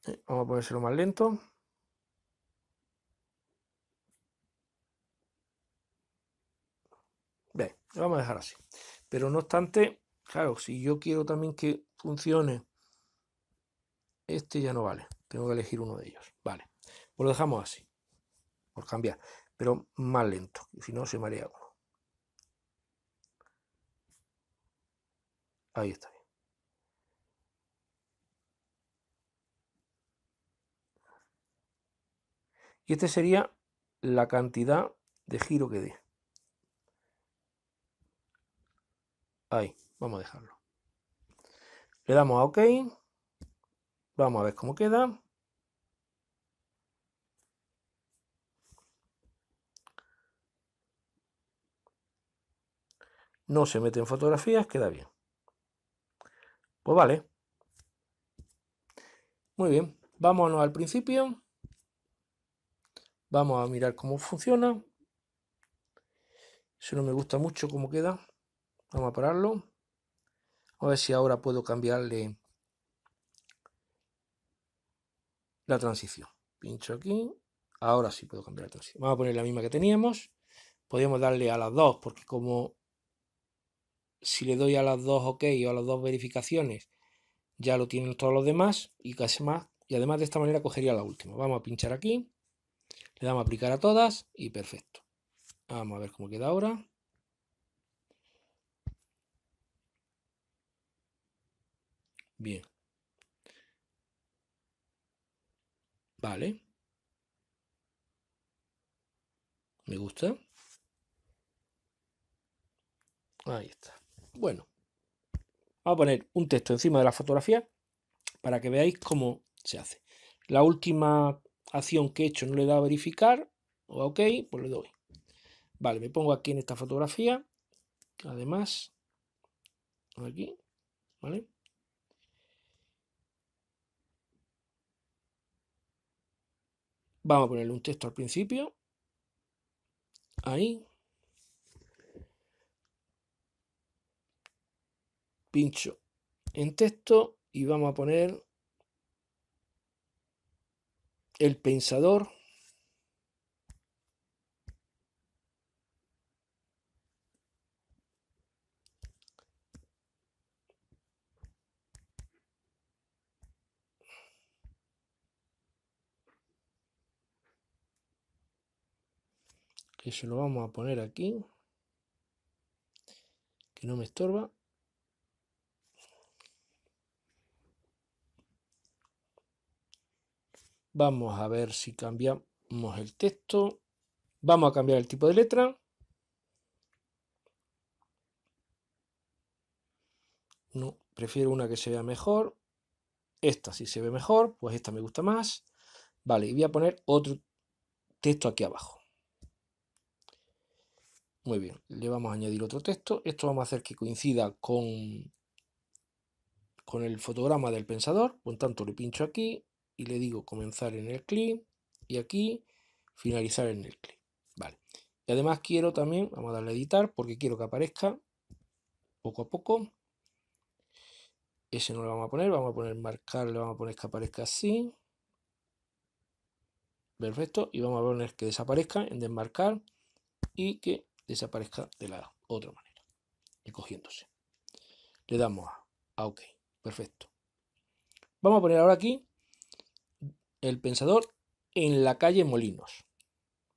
[SPEAKER 1] Eh, vamos a ponérselo más lento. Bien, lo vamos a dejar así. Pero no obstante, claro, si yo quiero también que funcione, este ya no vale. Tengo que elegir uno de ellos. Vale, pues lo dejamos así, por cambiar, pero más lento, si no se marea Ahí está Y este sería la cantidad de giro que dé. Ahí, vamos a dejarlo. Le damos a OK. Vamos a ver cómo queda. No se mete en fotografías, queda bien. Pues vale. Muy bien, vámonos al principio. Vamos a mirar cómo funciona. eso no me gusta mucho cómo queda, vamos a pararlo. A ver si ahora puedo cambiarle la transición. Pincho aquí. Ahora sí puedo cambiar la transición. Vamos a poner la misma que teníamos. Podríamos darle a las dos porque como si le doy a las dos OK o a las dos verificaciones, ya lo tienen todos los demás y casi más. Y además de esta manera cogería la última. Vamos a pinchar aquí, le damos a aplicar a todas y perfecto. Vamos a ver cómo queda ahora. Bien. Vale. Me gusta. Ahí está. Bueno, vamos a poner un texto encima de la fotografía para que veáis cómo se hace. La última acción que he hecho no le da a verificar, o OK, pues le doy. Vale, me pongo aquí en esta fotografía, además, aquí, ¿vale? Vamos a ponerle un texto al principio, ahí, pincho en texto y vamos a poner el pensador. que se lo vamos a poner aquí que no me estorba Vamos a ver si cambiamos el texto. Vamos a cambiar el tipo de letra. No, prefiero una que se vea mejor. Esta sí se ve mejor, pues esta me gusta más. Vale, y voy a poner otro texto aquí abajo. Muy bien, le vamos a añadir otro texto. Esto vamos a hacer que coincida con, con el fotograma del pensador. Por tanto, le pincho aquí, y le digo comenzar en el clip y aquí finalizar en el clip. Vale. Y además quiero también, vamos a darle a editar porque quiero que aparezca poco a poco. Ese no lo vamos a poner, vamos a poner marcar, le vamos a poner que aparezca así. Perfecto. Y vamos a poner que desaparezca en desmarcar y que desaparezca de la otra manera. Y cogiéndose. Le damos a, a OK. Perfecto. Vamos a poner ahora aquí el Pensador en la calle Molinos.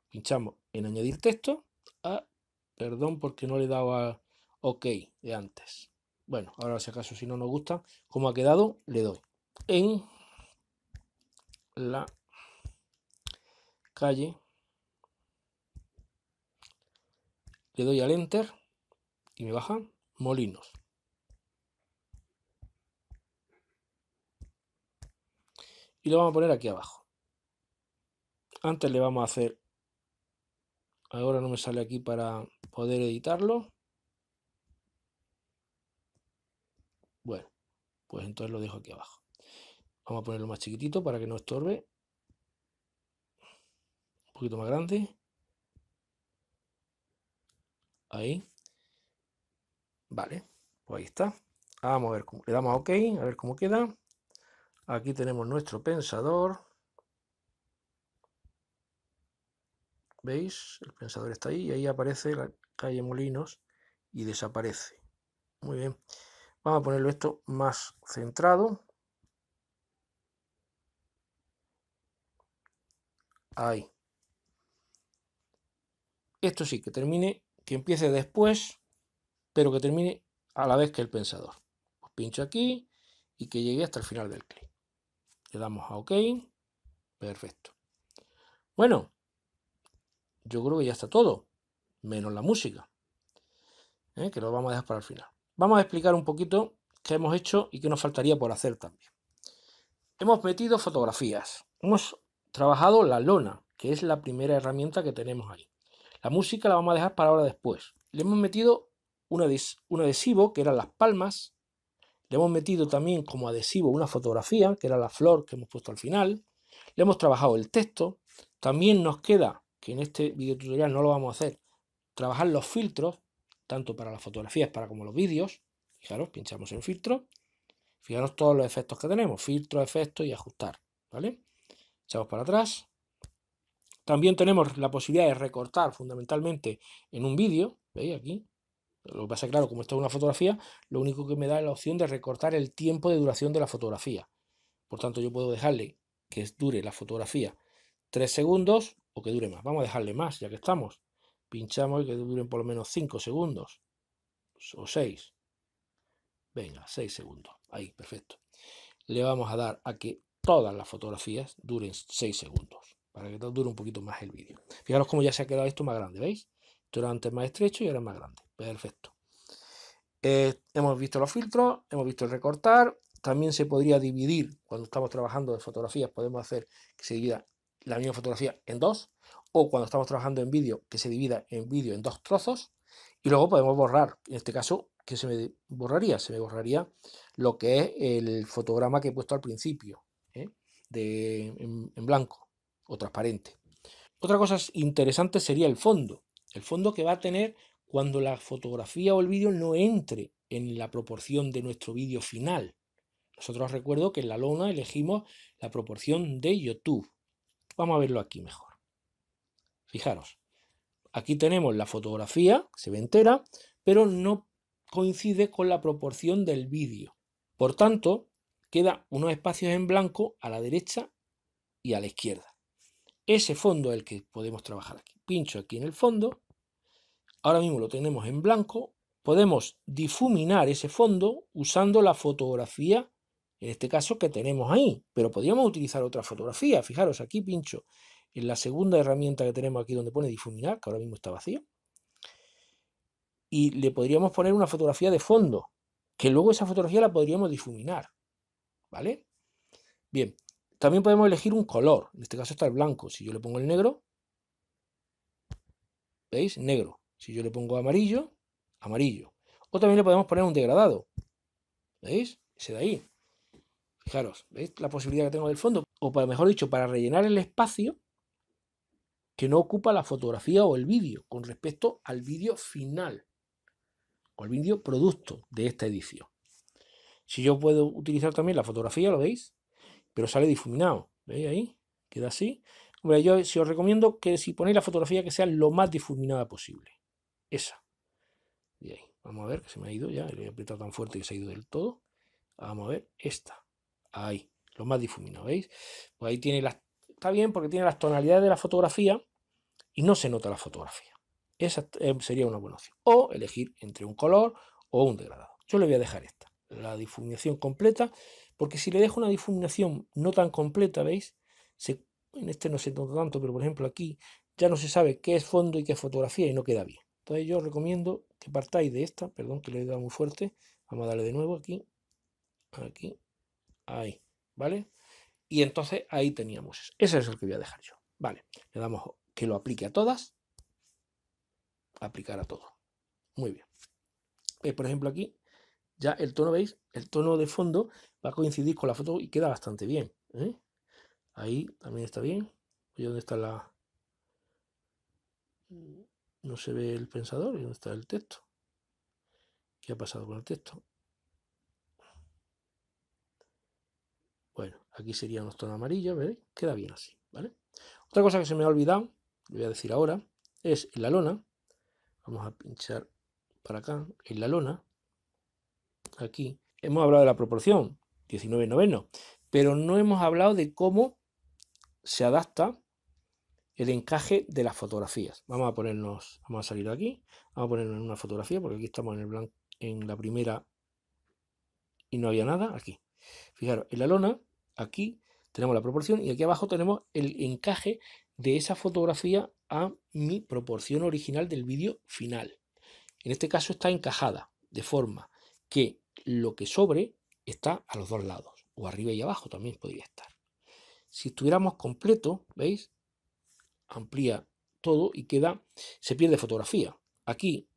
[SPEAKER 1] Pinchamos en añadir texto. A, ah, perdón porque no le daba OK de antes. Bueno, ahora si acaso si no nos gusta como ha quedado, le doy. En la calle. Le doy al enter y me baja molinos. y lo vamos a poner aquí abajo. Antes le vamos a hacer, ahora no me sale aquí para poder editarlo. Bueno, pues entonces lo dejo aquí abajo. Vamos a ponerlo más chiquitito para que no estorbe. Un poquito más grande. Ahí. Vale, pues ahí está. Vamos a ver, le damos a OK, a ver cómo queda. Aquí tenemos nuestro pensador. ¿Veis? El pensador está ahí y ahí aparece la calle Molinos y desaparece. Muy bien. Vamos a ponerlo esto más centrado. Ahí. Esto sí, que termine, que empiece después, pero que termine a la vez que el pensador. pincho aquí y que llegue hasta el final del clic. Le damos a OK. Perfecto. Bueno, yo creo que ya está todo, menos la música, ¿eh? que lo vamos a dejar para el final. Vamos a explicar un poquito qué hemos hecho y qué nos faltaría por hacer también. Hemos metido fotografías, hemos trabajado la lona, que es la primera herramienta que tenemos ahí. La música la vamos a dejar para ahora después. Le hemos metido un, un adhesivo, que eran las palmas, le hemos metido también como adhesivo una fotografía, que era la flor que hemos puesto al final. Le hemos trabajado el texto. También nos queda, que en este video tutorial no lo vamos a hacer, trabajar los filtros, tanto para las fotografías para como los vídeos. Fijaros, pinchamos en filtro. Fijaros todos los efectos que tenemos. Filtro, efecto y ajustar. ¿Vale? Echamos para atrás. También tenemos la posibilidad de recortar fundamentalmente en un vídeo. ¿Veis aquí? Lo que pasa es claro, como está es una fotografía, lo único que me da es la opción de recortar el tiempo de duración de la fotografía. Por tanto, yo puedo dejarle que dure la fotografía 3 segundos o que dure más. Vamos a dejarle más, ya que estamos. Pinchamos y que duren por lo menos 5 segundos o 6. Venga, 6 segundos. Ahí, perfecto. Le vamos a dar a que todas las fotografías duren 6 segundos, para que dure un poquito más el vídeo. Fijaros cómo ya se ha quedado esto más grande, ¿veis? Esto antes más estrecho y ahora más grande. Perfecto. Eh, hemos visto los filtros, hemos visto el recortar. También se podría dividir, cuando estamos trabajando de fotografías, podemos hacer que se divida la misma fotografía en dos. O cuando estamos trabajando en vídeo, que se divida en vídeo en dos trozos. Y luego podemos borrar, en este caso, ¿qué se me borraría? Se me borraría lo que es el fotograma que he puesto al principio, ¿eh? en blanco o transparente. Otra cosa interesante sería el fondo. El fondo que va a tener cuando la fotografía o el vídeo no entre en la proporción de nuestro vídeo final. Nosotros recuerdo que en la lona elegimos la proporción de YouTube. Vamos a verlo aquí mejor. Fijaros, aquí tenemos la fotografía, se ve entera, pero no coincide con la proporción del vídeo. Por tanto, queda unos espacios en blanco a la derecha y a la izquierda. Ese fondo es el que podemos trabajar aquí pincho aquí en el fondo, ahora mismo lo tenemos en blanco, podemos difuminar ese fondo usando la fotografía, en este caso que tenemos ahí, pero podríamos utilizar otra fotografía, fijaros, aquí pincho en la segunda herramienta que tenemos aquí donde pone difuminar, que ahora mismo está vacío, y le podríamos poner una fotografía de fondo, que luego esa fotografía la podríamos difuminar, ¿vale? Bien, también podemos elegir un color, en este caso está el blanco, si yo le pongo el negro, ¿Veis? Negro. Si yo le pongo amarillo, amarillo. O también le podemos poner un degradado. ¿Veis? Ese de ahí. Fijaros, ¿veis la posibilidad que tengo del fondo? O para, mejor dicho, para rellenar el espacio que no ocupa la fotografía o el vídeo con respecto al vídeo final o el vídeo producto de esta edición. Si yo puedo utilizar también la fotografía, lo veis, pero sale difuminado. ¿Veis ahí? Queda así yo os recomiendo que si ponéis la fotografía que sea lo más difuminada posible. Esa. Y ahí. Vamos a ver, que se me ha ido ya. Le he apretado tan fuerte que se ha ido del todo. Vamos a ver, esta. Ahí. Lo más difuminado, ¿veis? Pues ahí tiene las... Está bien porque tiene las tonalidades de la fotografía y no se nota la fotografía. Esa eh, sería una buena opción. O elegir entre un color o un degradado. Yo le voy a dejar esta, la difuminación completa, porque si le dejo una difuminación no tan completa, ¿veis? Se en este no se nota tanto, pero por ejemplo aquí ya no se sabe qué es fondo y qué es fotografía y no queda bien. Entonces yo os recomiendo que partáis de esta, perdón que le he dado muy fuerte, vamos a darle de nuevo aquí, aquí, ahí, ¿vale? Y entonces ahí teníamos eso. Ese es el que voy a dejar yo. Vale, le damos que lo aplique a todas, aplicar a todo. Muy bien. por ejemplo aquí, ya el tono, ¿veis? El tono de fondo va a coincidir con la foto y queda bastante bien. ¿eh? Ahí también está bien. ¿Y ¿dónde está la...? No se ve el pensador y dónde está el texto. ¿Qué ha pasado con el texto? Bueno, aquí sería nuestro tonos amarillos, Queda bien así, ¿vale? Otra cosa que se me ha olvidado, voy a decir ahora, es la lona. Vamos a pinchar para acá, en la lona. Aquí. Hemos hablado de la proporción, 19 noveno, pero no hemos hablado de cómo se adapta el encaje de las fotografías. Vamos a ponernos, vamos a salir de aquí, vamos a ponernos en una fotografía, porque aquí estamos en el blanco, en la primera y no había nada aquí. Fijaros, en la lona, aquí tenemos la proporción y aquí abajo tenemos el encaje de esa fotografía a mi proporción original del vídeo final. En este caso está encajada de forma que lo que sobre está a los dos lados, o arriba y abajo también podría estar. Si estuviéramos completo, ¿veis? Amplía todo y queda, se pierde fotografía. Aquí,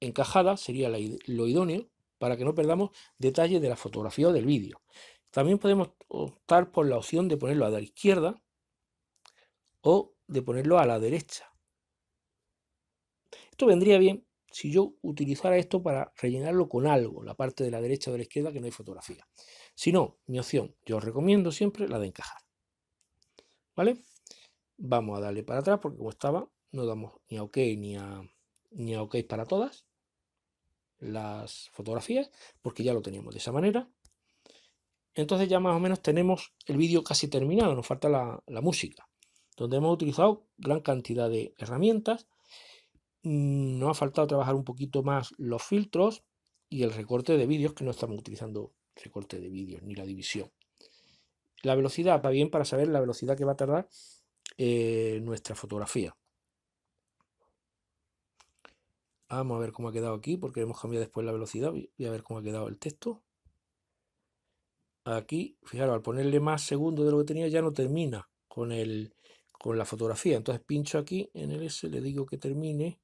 [SPEAKER 1] encajada, sería lo idóneo para que no perdamos detalles de la fotografía o del vídeo. También podemos optar por la opción de ponerlo a la izquierda o de ponerlo a la derecha. Esto vendría bien si yo utilizara esto para rellenarlo con algo, la parte de la derecha o de la izquierda que no hay fotografía. Si no, mi opción, yo os recomiendo siempre la de encajar. ¿Vale? Vamos a darle para atrás porque como estaba, no damos ni a OK ni a, ni a OK para todas las fotografías, porque ya lo teníamos de esa manera. Entonces ya más o menos tenemos el vídeo casi terminado, nos falta la, la música, donde hemos utilizado gran cantidad de herramientas. Mm, nos ha faltado trabajar un poquito más los filtros y el recorte de vídeos, que no estamos utilizando recorte de vídeos ni la división. La velocidad va bien para saber la velocidad que va a tardar eh, nuestra fotografía. Vamos a ver cómo ha quedado aquí, porque hemos cambiado después la velocidad. Voy a ver cómo ha quedado el texto. Aquí, fijaros, al ponerle más segundos de lo que tenía ya no termina con, con la fotografía. Entonces pincho aquí en el S, le digo que termine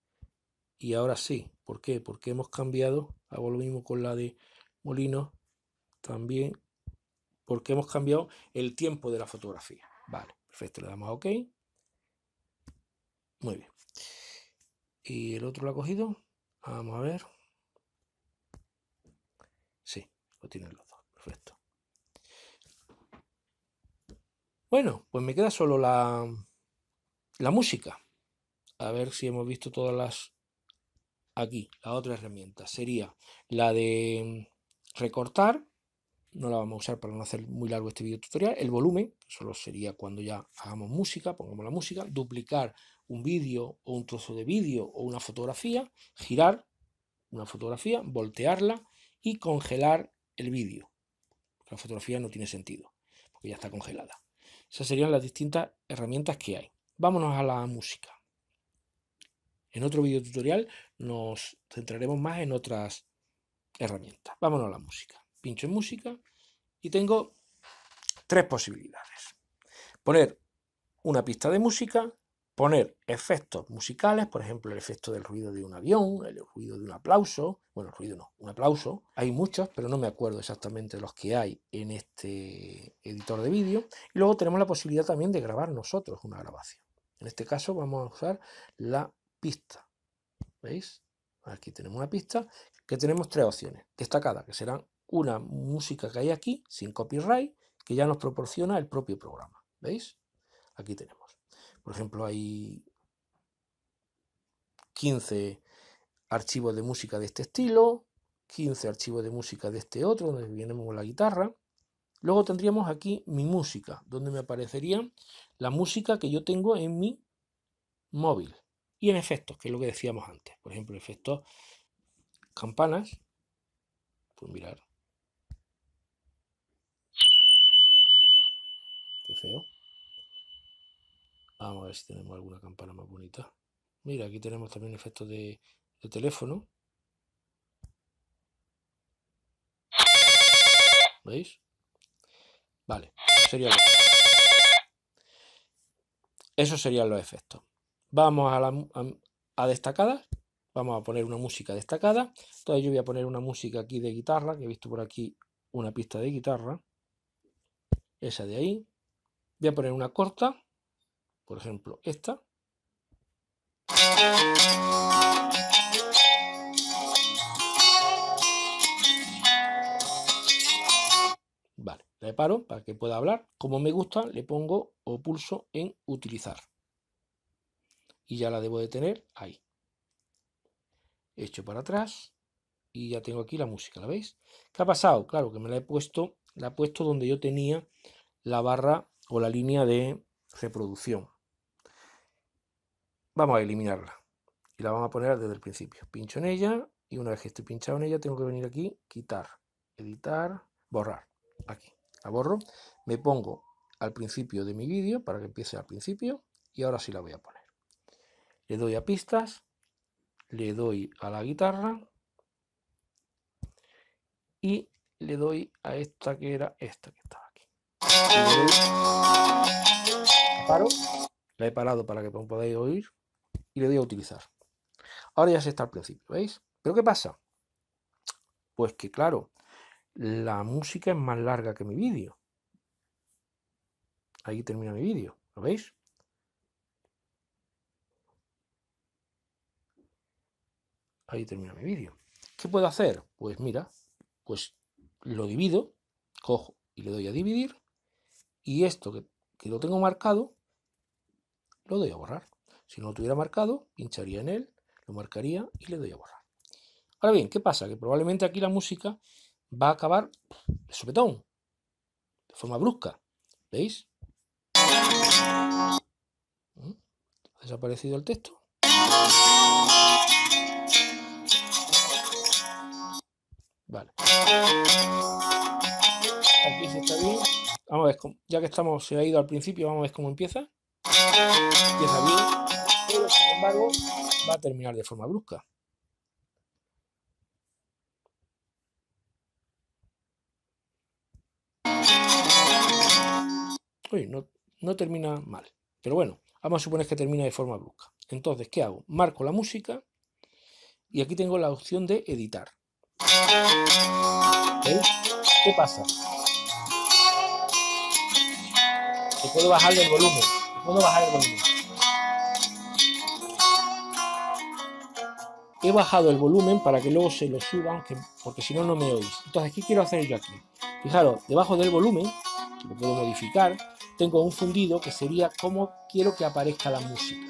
[SPEAKER 1] y ahora sí. ¿Por qué? Porque hemos cambiado. Hago lo mismo con la de Molino. También porque hemos cambiado el tiempo de la fotografía. Vale, perfecto, le damos a OK. Muy bien. ¿Y el otro lo ha cogido? Vamos a ver. Sí, lo tienen los dos. Perfecto. Bueno, pues me queda solo la, la música. A ver si hemos visto todas las... Aquí, la otra herramienta sería la de recortar no la vamos a usar para no hacer muy largo este video tutorial, el volumen, solo sería cuando ya hagamos música, pongamos la música, duplicar un vídeo o un trozo de vídeo o una fotografía, girar una fotografía, voltearla y congelar el vídeo. La fotografía no tiene sentido, porque ya está congelada. Esas serían las distintas herramientas que hay. Vámonos a la música. En otro video tutorial nos centraremos más en otras herramientas. Vámonos a la música pincho en música y tengo tres posibilidades. Poner una pista de música, poner efectos musicales, por ejemplo, el efecto del ruido de un avión, el ruido de un aplauso, bueno, el ruido no, un aplauso. Hay muchos, pero no me acuerdo exactamente los que hay en este editor de vídeo. Y luego tenemos la posibilidad también de grabar nosotros una grabación. En este caso vamos a usar la pista. ¿Veis? Aquí tenemos una pista que tenemos tres opciones destacadas, que serán una música que hay aquí, sin copyright, que ya nos proporciona el propio programa. ¿Veis? Aquí tenemos. Por ejemplo, hay 15 archivos de música de este estilo, 15 archivos de música de este otro, donde viene con la guitarra. Luego tendríamos aquí mi música, donde me aparecería la música que yo tengo en mi móvil. Y en efectos, que es lo que decíamos antes. Por ejemplo, efectos campanas. Pues mirar, feo. Vamos a ver si tenemos alguna campana más bonita. Mira, aquí tenemos también efectos de, teléfono. ¿Veis? Vale, sería lo... Esos serían los efectos. Vamos a, la, a destacadas. Vamos a poner una música destacada. Entonces yo voy a poner una música aquí de guitarra, que he visto por aquí una pista de guitarra. Esa de ahí. Voy a poner una corta, por ejemplo, esta. Vale, La paro para que pueda hablar. Como me gusta, le pongo o pulso en utilizar. Y ya la debo de tener ahí. Hecho para atrás y ya tengo aquí la música, ¿la veis? ¿Qué ha pasado? Claro que me la he puesto, la he puesto donde yo tenía la barra la línea de reproducción. Vamos a eliminarla y la vamos a poner desde el principio. Pincho en ella y una vez que esté pinchado en ella tengo que venir aquí, quitar, editar, borrar. Aquí, la borro. Me pongo al principio de mi vídeo para que empiece al principio y ahora sí la voy a poner. Le doy a pistas, le doy a la guitarra y le doy a esta que era esta que está paro. La he parado para que podáis oír. Y le doy a utilizar. Ahora ya se está al principio, ¿veis? Pero ¿qué pasa? Pues que claro, la música es más larga que mi vídeo. Ahí termina mi vídeo, ¿lo veis? Ahí termina mi vídeo. ¿Qué puedo hacer? Pues mira, pues lo divido, cojo y le doy a dividir y esto que, que lo tengo marcado, lo doy a borrar. Si no lo tuviera marcado, pincharía en él, lo marcaría y le doy a borrar. Ahora bien, ¿qué pasa? Que probablemente aquí la música va a acabar de sopetón, de forma brusca. ¿Veis? ¿Mm? ¿Ha desaparecido el texto? Vale. Aquí se está bien. Vamos a ver, ya que estamos, se ha ido al principio, vamos a ver cómo empieza. Empieza bien, pero sin embargo va a terminar de forma brusca. Uy, no, no termina mal. Pero bueno, vamos a suponer que termina de forma brusca. Entonces, ¿qué hago? Marco la música y aquí tengo la opción de editar. ¿Qué pasa? puedo bajar el volumen. puedo bajar el volumen. He bajado el volumen para que luego se lo suban, porque si no, no me oís. Entonces, ¿qué quiero hacer yo aquí? Fijaros, debajo del volumen, lo puedo modificar, tengo un fundido que sería cómo quiero que aparezca la música.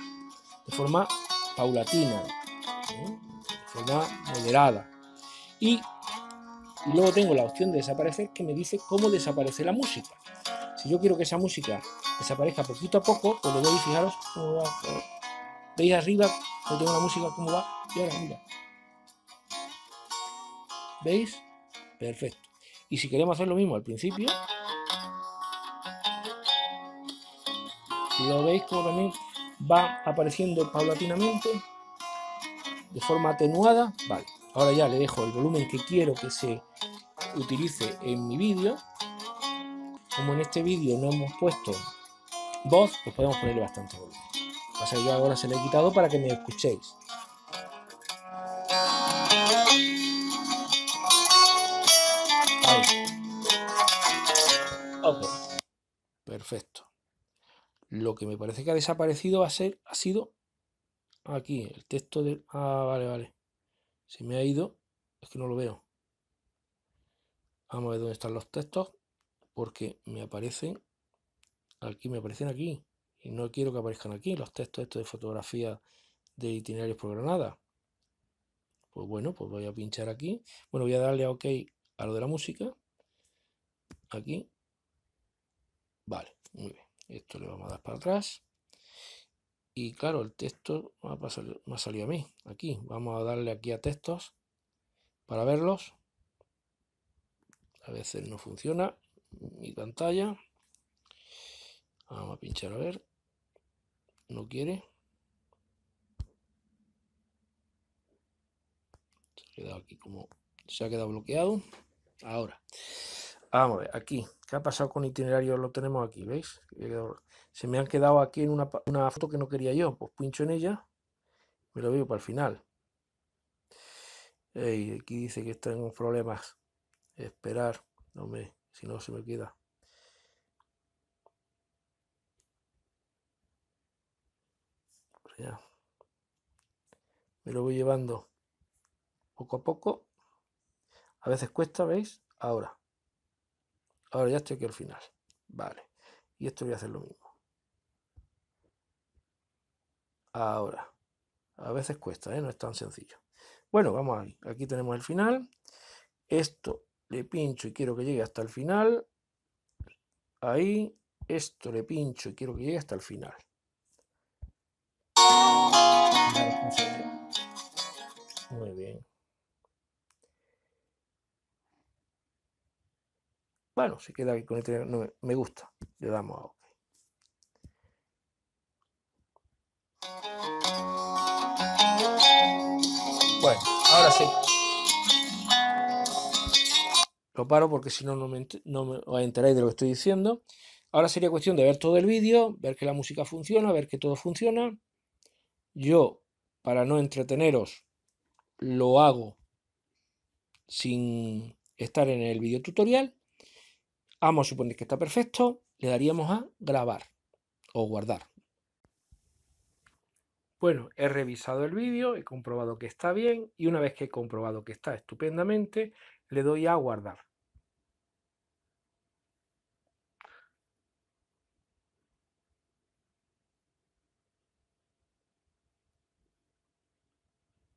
[SPEAKER 1] De forma paulatina, ¿eh? de forma moderada. y luego tengo la opción de desaparecer que me dice cómo desaparece la música. Si yo quiero que esa música desaparezca poquito a poco, pues voy a fijaros cómo va. Veis arriba, no tengo la música, cómo va. Y ahora, mira. ¿Veis? Perfecto. Y si queremos hacer lo mismo al principio, lo veis como también va apareciendo paulatinamente, de forma atenuada. Vale, ahora ya le dejo el volumen que quiero que se utilice en mi vídeo como en este vídeo no hemos puesto voz, pues podemos ponerle bastante volumen. O sea, yo ahora se le he quitado para que me escuchéis. Ahí. Ok. Perfecto. Lo que me parece que ha desaparecido va a ser, ha sido aquí, el texto del... Ah, vale, vale. Se me ha ido. Es que no lo veo. Vamos a ver dónde están los textos porque me aparecen aquí, me aparecen aquí. Y no quiero que aparezcan aquí los textos estos de fotografía de itinerarios por Granada. Pues bueno, pues voy a pinchar aquí. Bueno, voy a darle a OK a lo de la música. Aquí. Vale, muy bien. Esto le vamos a dar para atrás. Y claro, el texto me ha, salido, me ha salido a mí. Aquí. Vamos a darle aquí a textos para verlos. A veces no funciona mi pantalla. Vamos a pinchar a ver. No quiere. Se aquí como. Se ha quedado bloqueado. Ahora. Vamos a ver, aquí. ¿Qué ha pasado con itinerario? Lo tenemos aquí, ¿veis? Se me han quedado aquí en una, una foto que no quería yo. Pues pincho en ella. Me lo veo para el final. y aquí dice que tengo problemas. Esperar. No me si no se me queda pues Me lo voy llevando poco a poco. A veces cuesta, ¿veis? Ahora. Ahora ya estoy aquí al final. Vale. Y esto voy a hacer lo mismo. Ahora. A veces cuesta, ¿eh? no es tan sencillo. Bueno, vamos ahí. Aquí tenemos el final. Esto le pincho y quiero que llegue hasta el final, ahí, esto le pincho y quiero que llegue hasta el final. Muy bien. Bueno, se queda aquí con este, no, me gusta, le damos a OK. Bueno, ahora sí. Lo paro porque si no, no me, os enteráis de lo que estoy diciendo. Ahora sería cuestión de ver todo el vídeo, ver que la música funciona, ver que todo funciona. Yo, para no entreteneros, lo hago sin estar en el vídeo tutorial. Vamos a suponer que está perfecto. Le daríamos a grabar o guardar. Bueno, he revisado el vídeo, he comprobado que está bien y una vez que he comprobado que está estupendamente, le doy a guardar.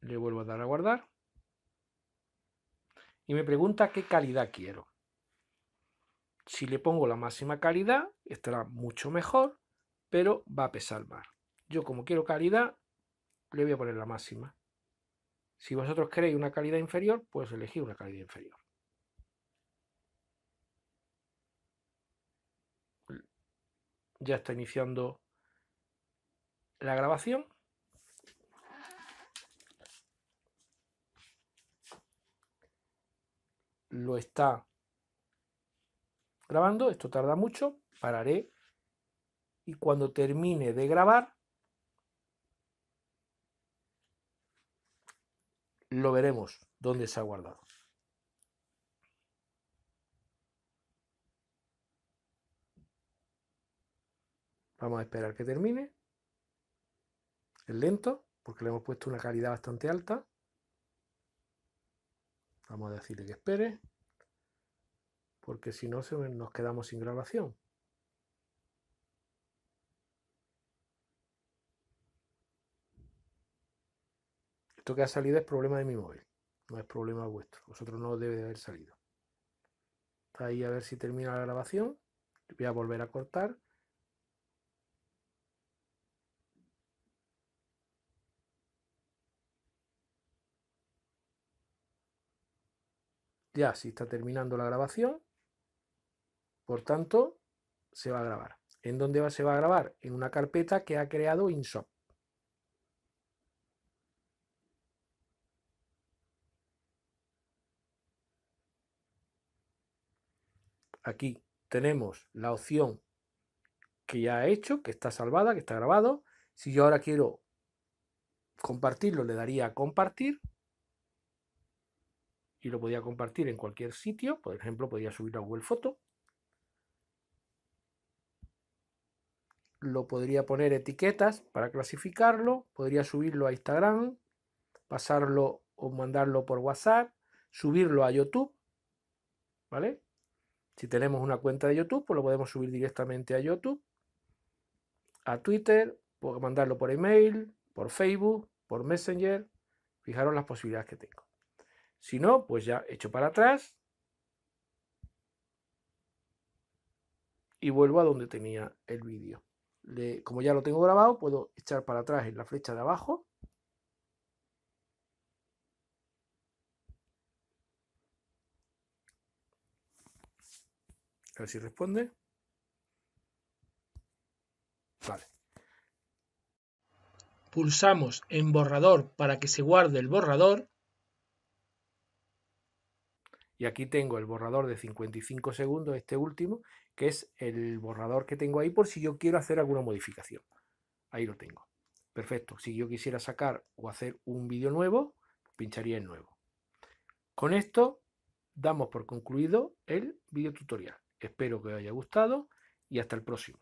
[SPEAKER 1] Le vuelvo a dar a guardar. Y me pregunta qué calidad quiero. Si le pongo la máxima calidad, estará mucho mejor, pero va a pesar más. Yo como quiero calidad, le voy a poner la máxima. Si vosotros queréis una calidad inferior, pues elegir una calidad inferior. Ya está iniciando la grabación. Lo está grabando, esto tarda mucho, pararé y cuando termine de grabar lo veremos dónde se ha guardado. Vamos a esperar que termine. Es lento porque le hemos puesto una calidad bastante alta. Vamos a decirle que espere porque si no nos quedamos sin grabación. Esto que ha salido es problema de mi móvil, no es problema vuestro. Vosotros no debe de haber salido. Ahí a ver si termina la grabación. Voy a volver a cortar. Ya, si está terminando la grabación, por tanto, se va a grabar. ¿En dónde se va a grabar? En una carpeta que ha creado InShop. Aquí tenemos la opción que ya he hecho, que está salvada, que está grabado. Si yo ahora quiero compartirlo, le daría a compartir. Y lo podía compartir en cualquier sitio. Por ejemplo, podría subir a Google Foto. Lo podría poner etiquetas para clasificarlo. Podría subirlo a Instagram, pasarlo o mandarlo por WhatsApp, subirlo a YouTube. ¿Vale? Si tenemos una cuenta de YouTube, pues lo podemos subir directamente a YouTube, a Twitter, puedo mandarlo por email, por Facebook, por Messenger. Fijaros las posibilidades que tengo. Si no, pues ya echo para atrás y vuelvo a donde tenía el vídeo. como ya lo tengo grabado, puedo echar para atrás en la flecha de abajo A ver si responde. Vale. Pulsamos en borrador para que se guarde el borrador. Y aquí tengo el borrador de 55 segundos, este último, que es el borrador que tengo ahí por si yo quiero hacer alguna modificación. Ahí lo tengo. Perfecto. Si yo quisiera sacar o hacer un vídeo nuevo, pincharía en nuevo. Con esto damos por concluido el vídeo tutorial. Espero que os haya gustado y hasta el próximo.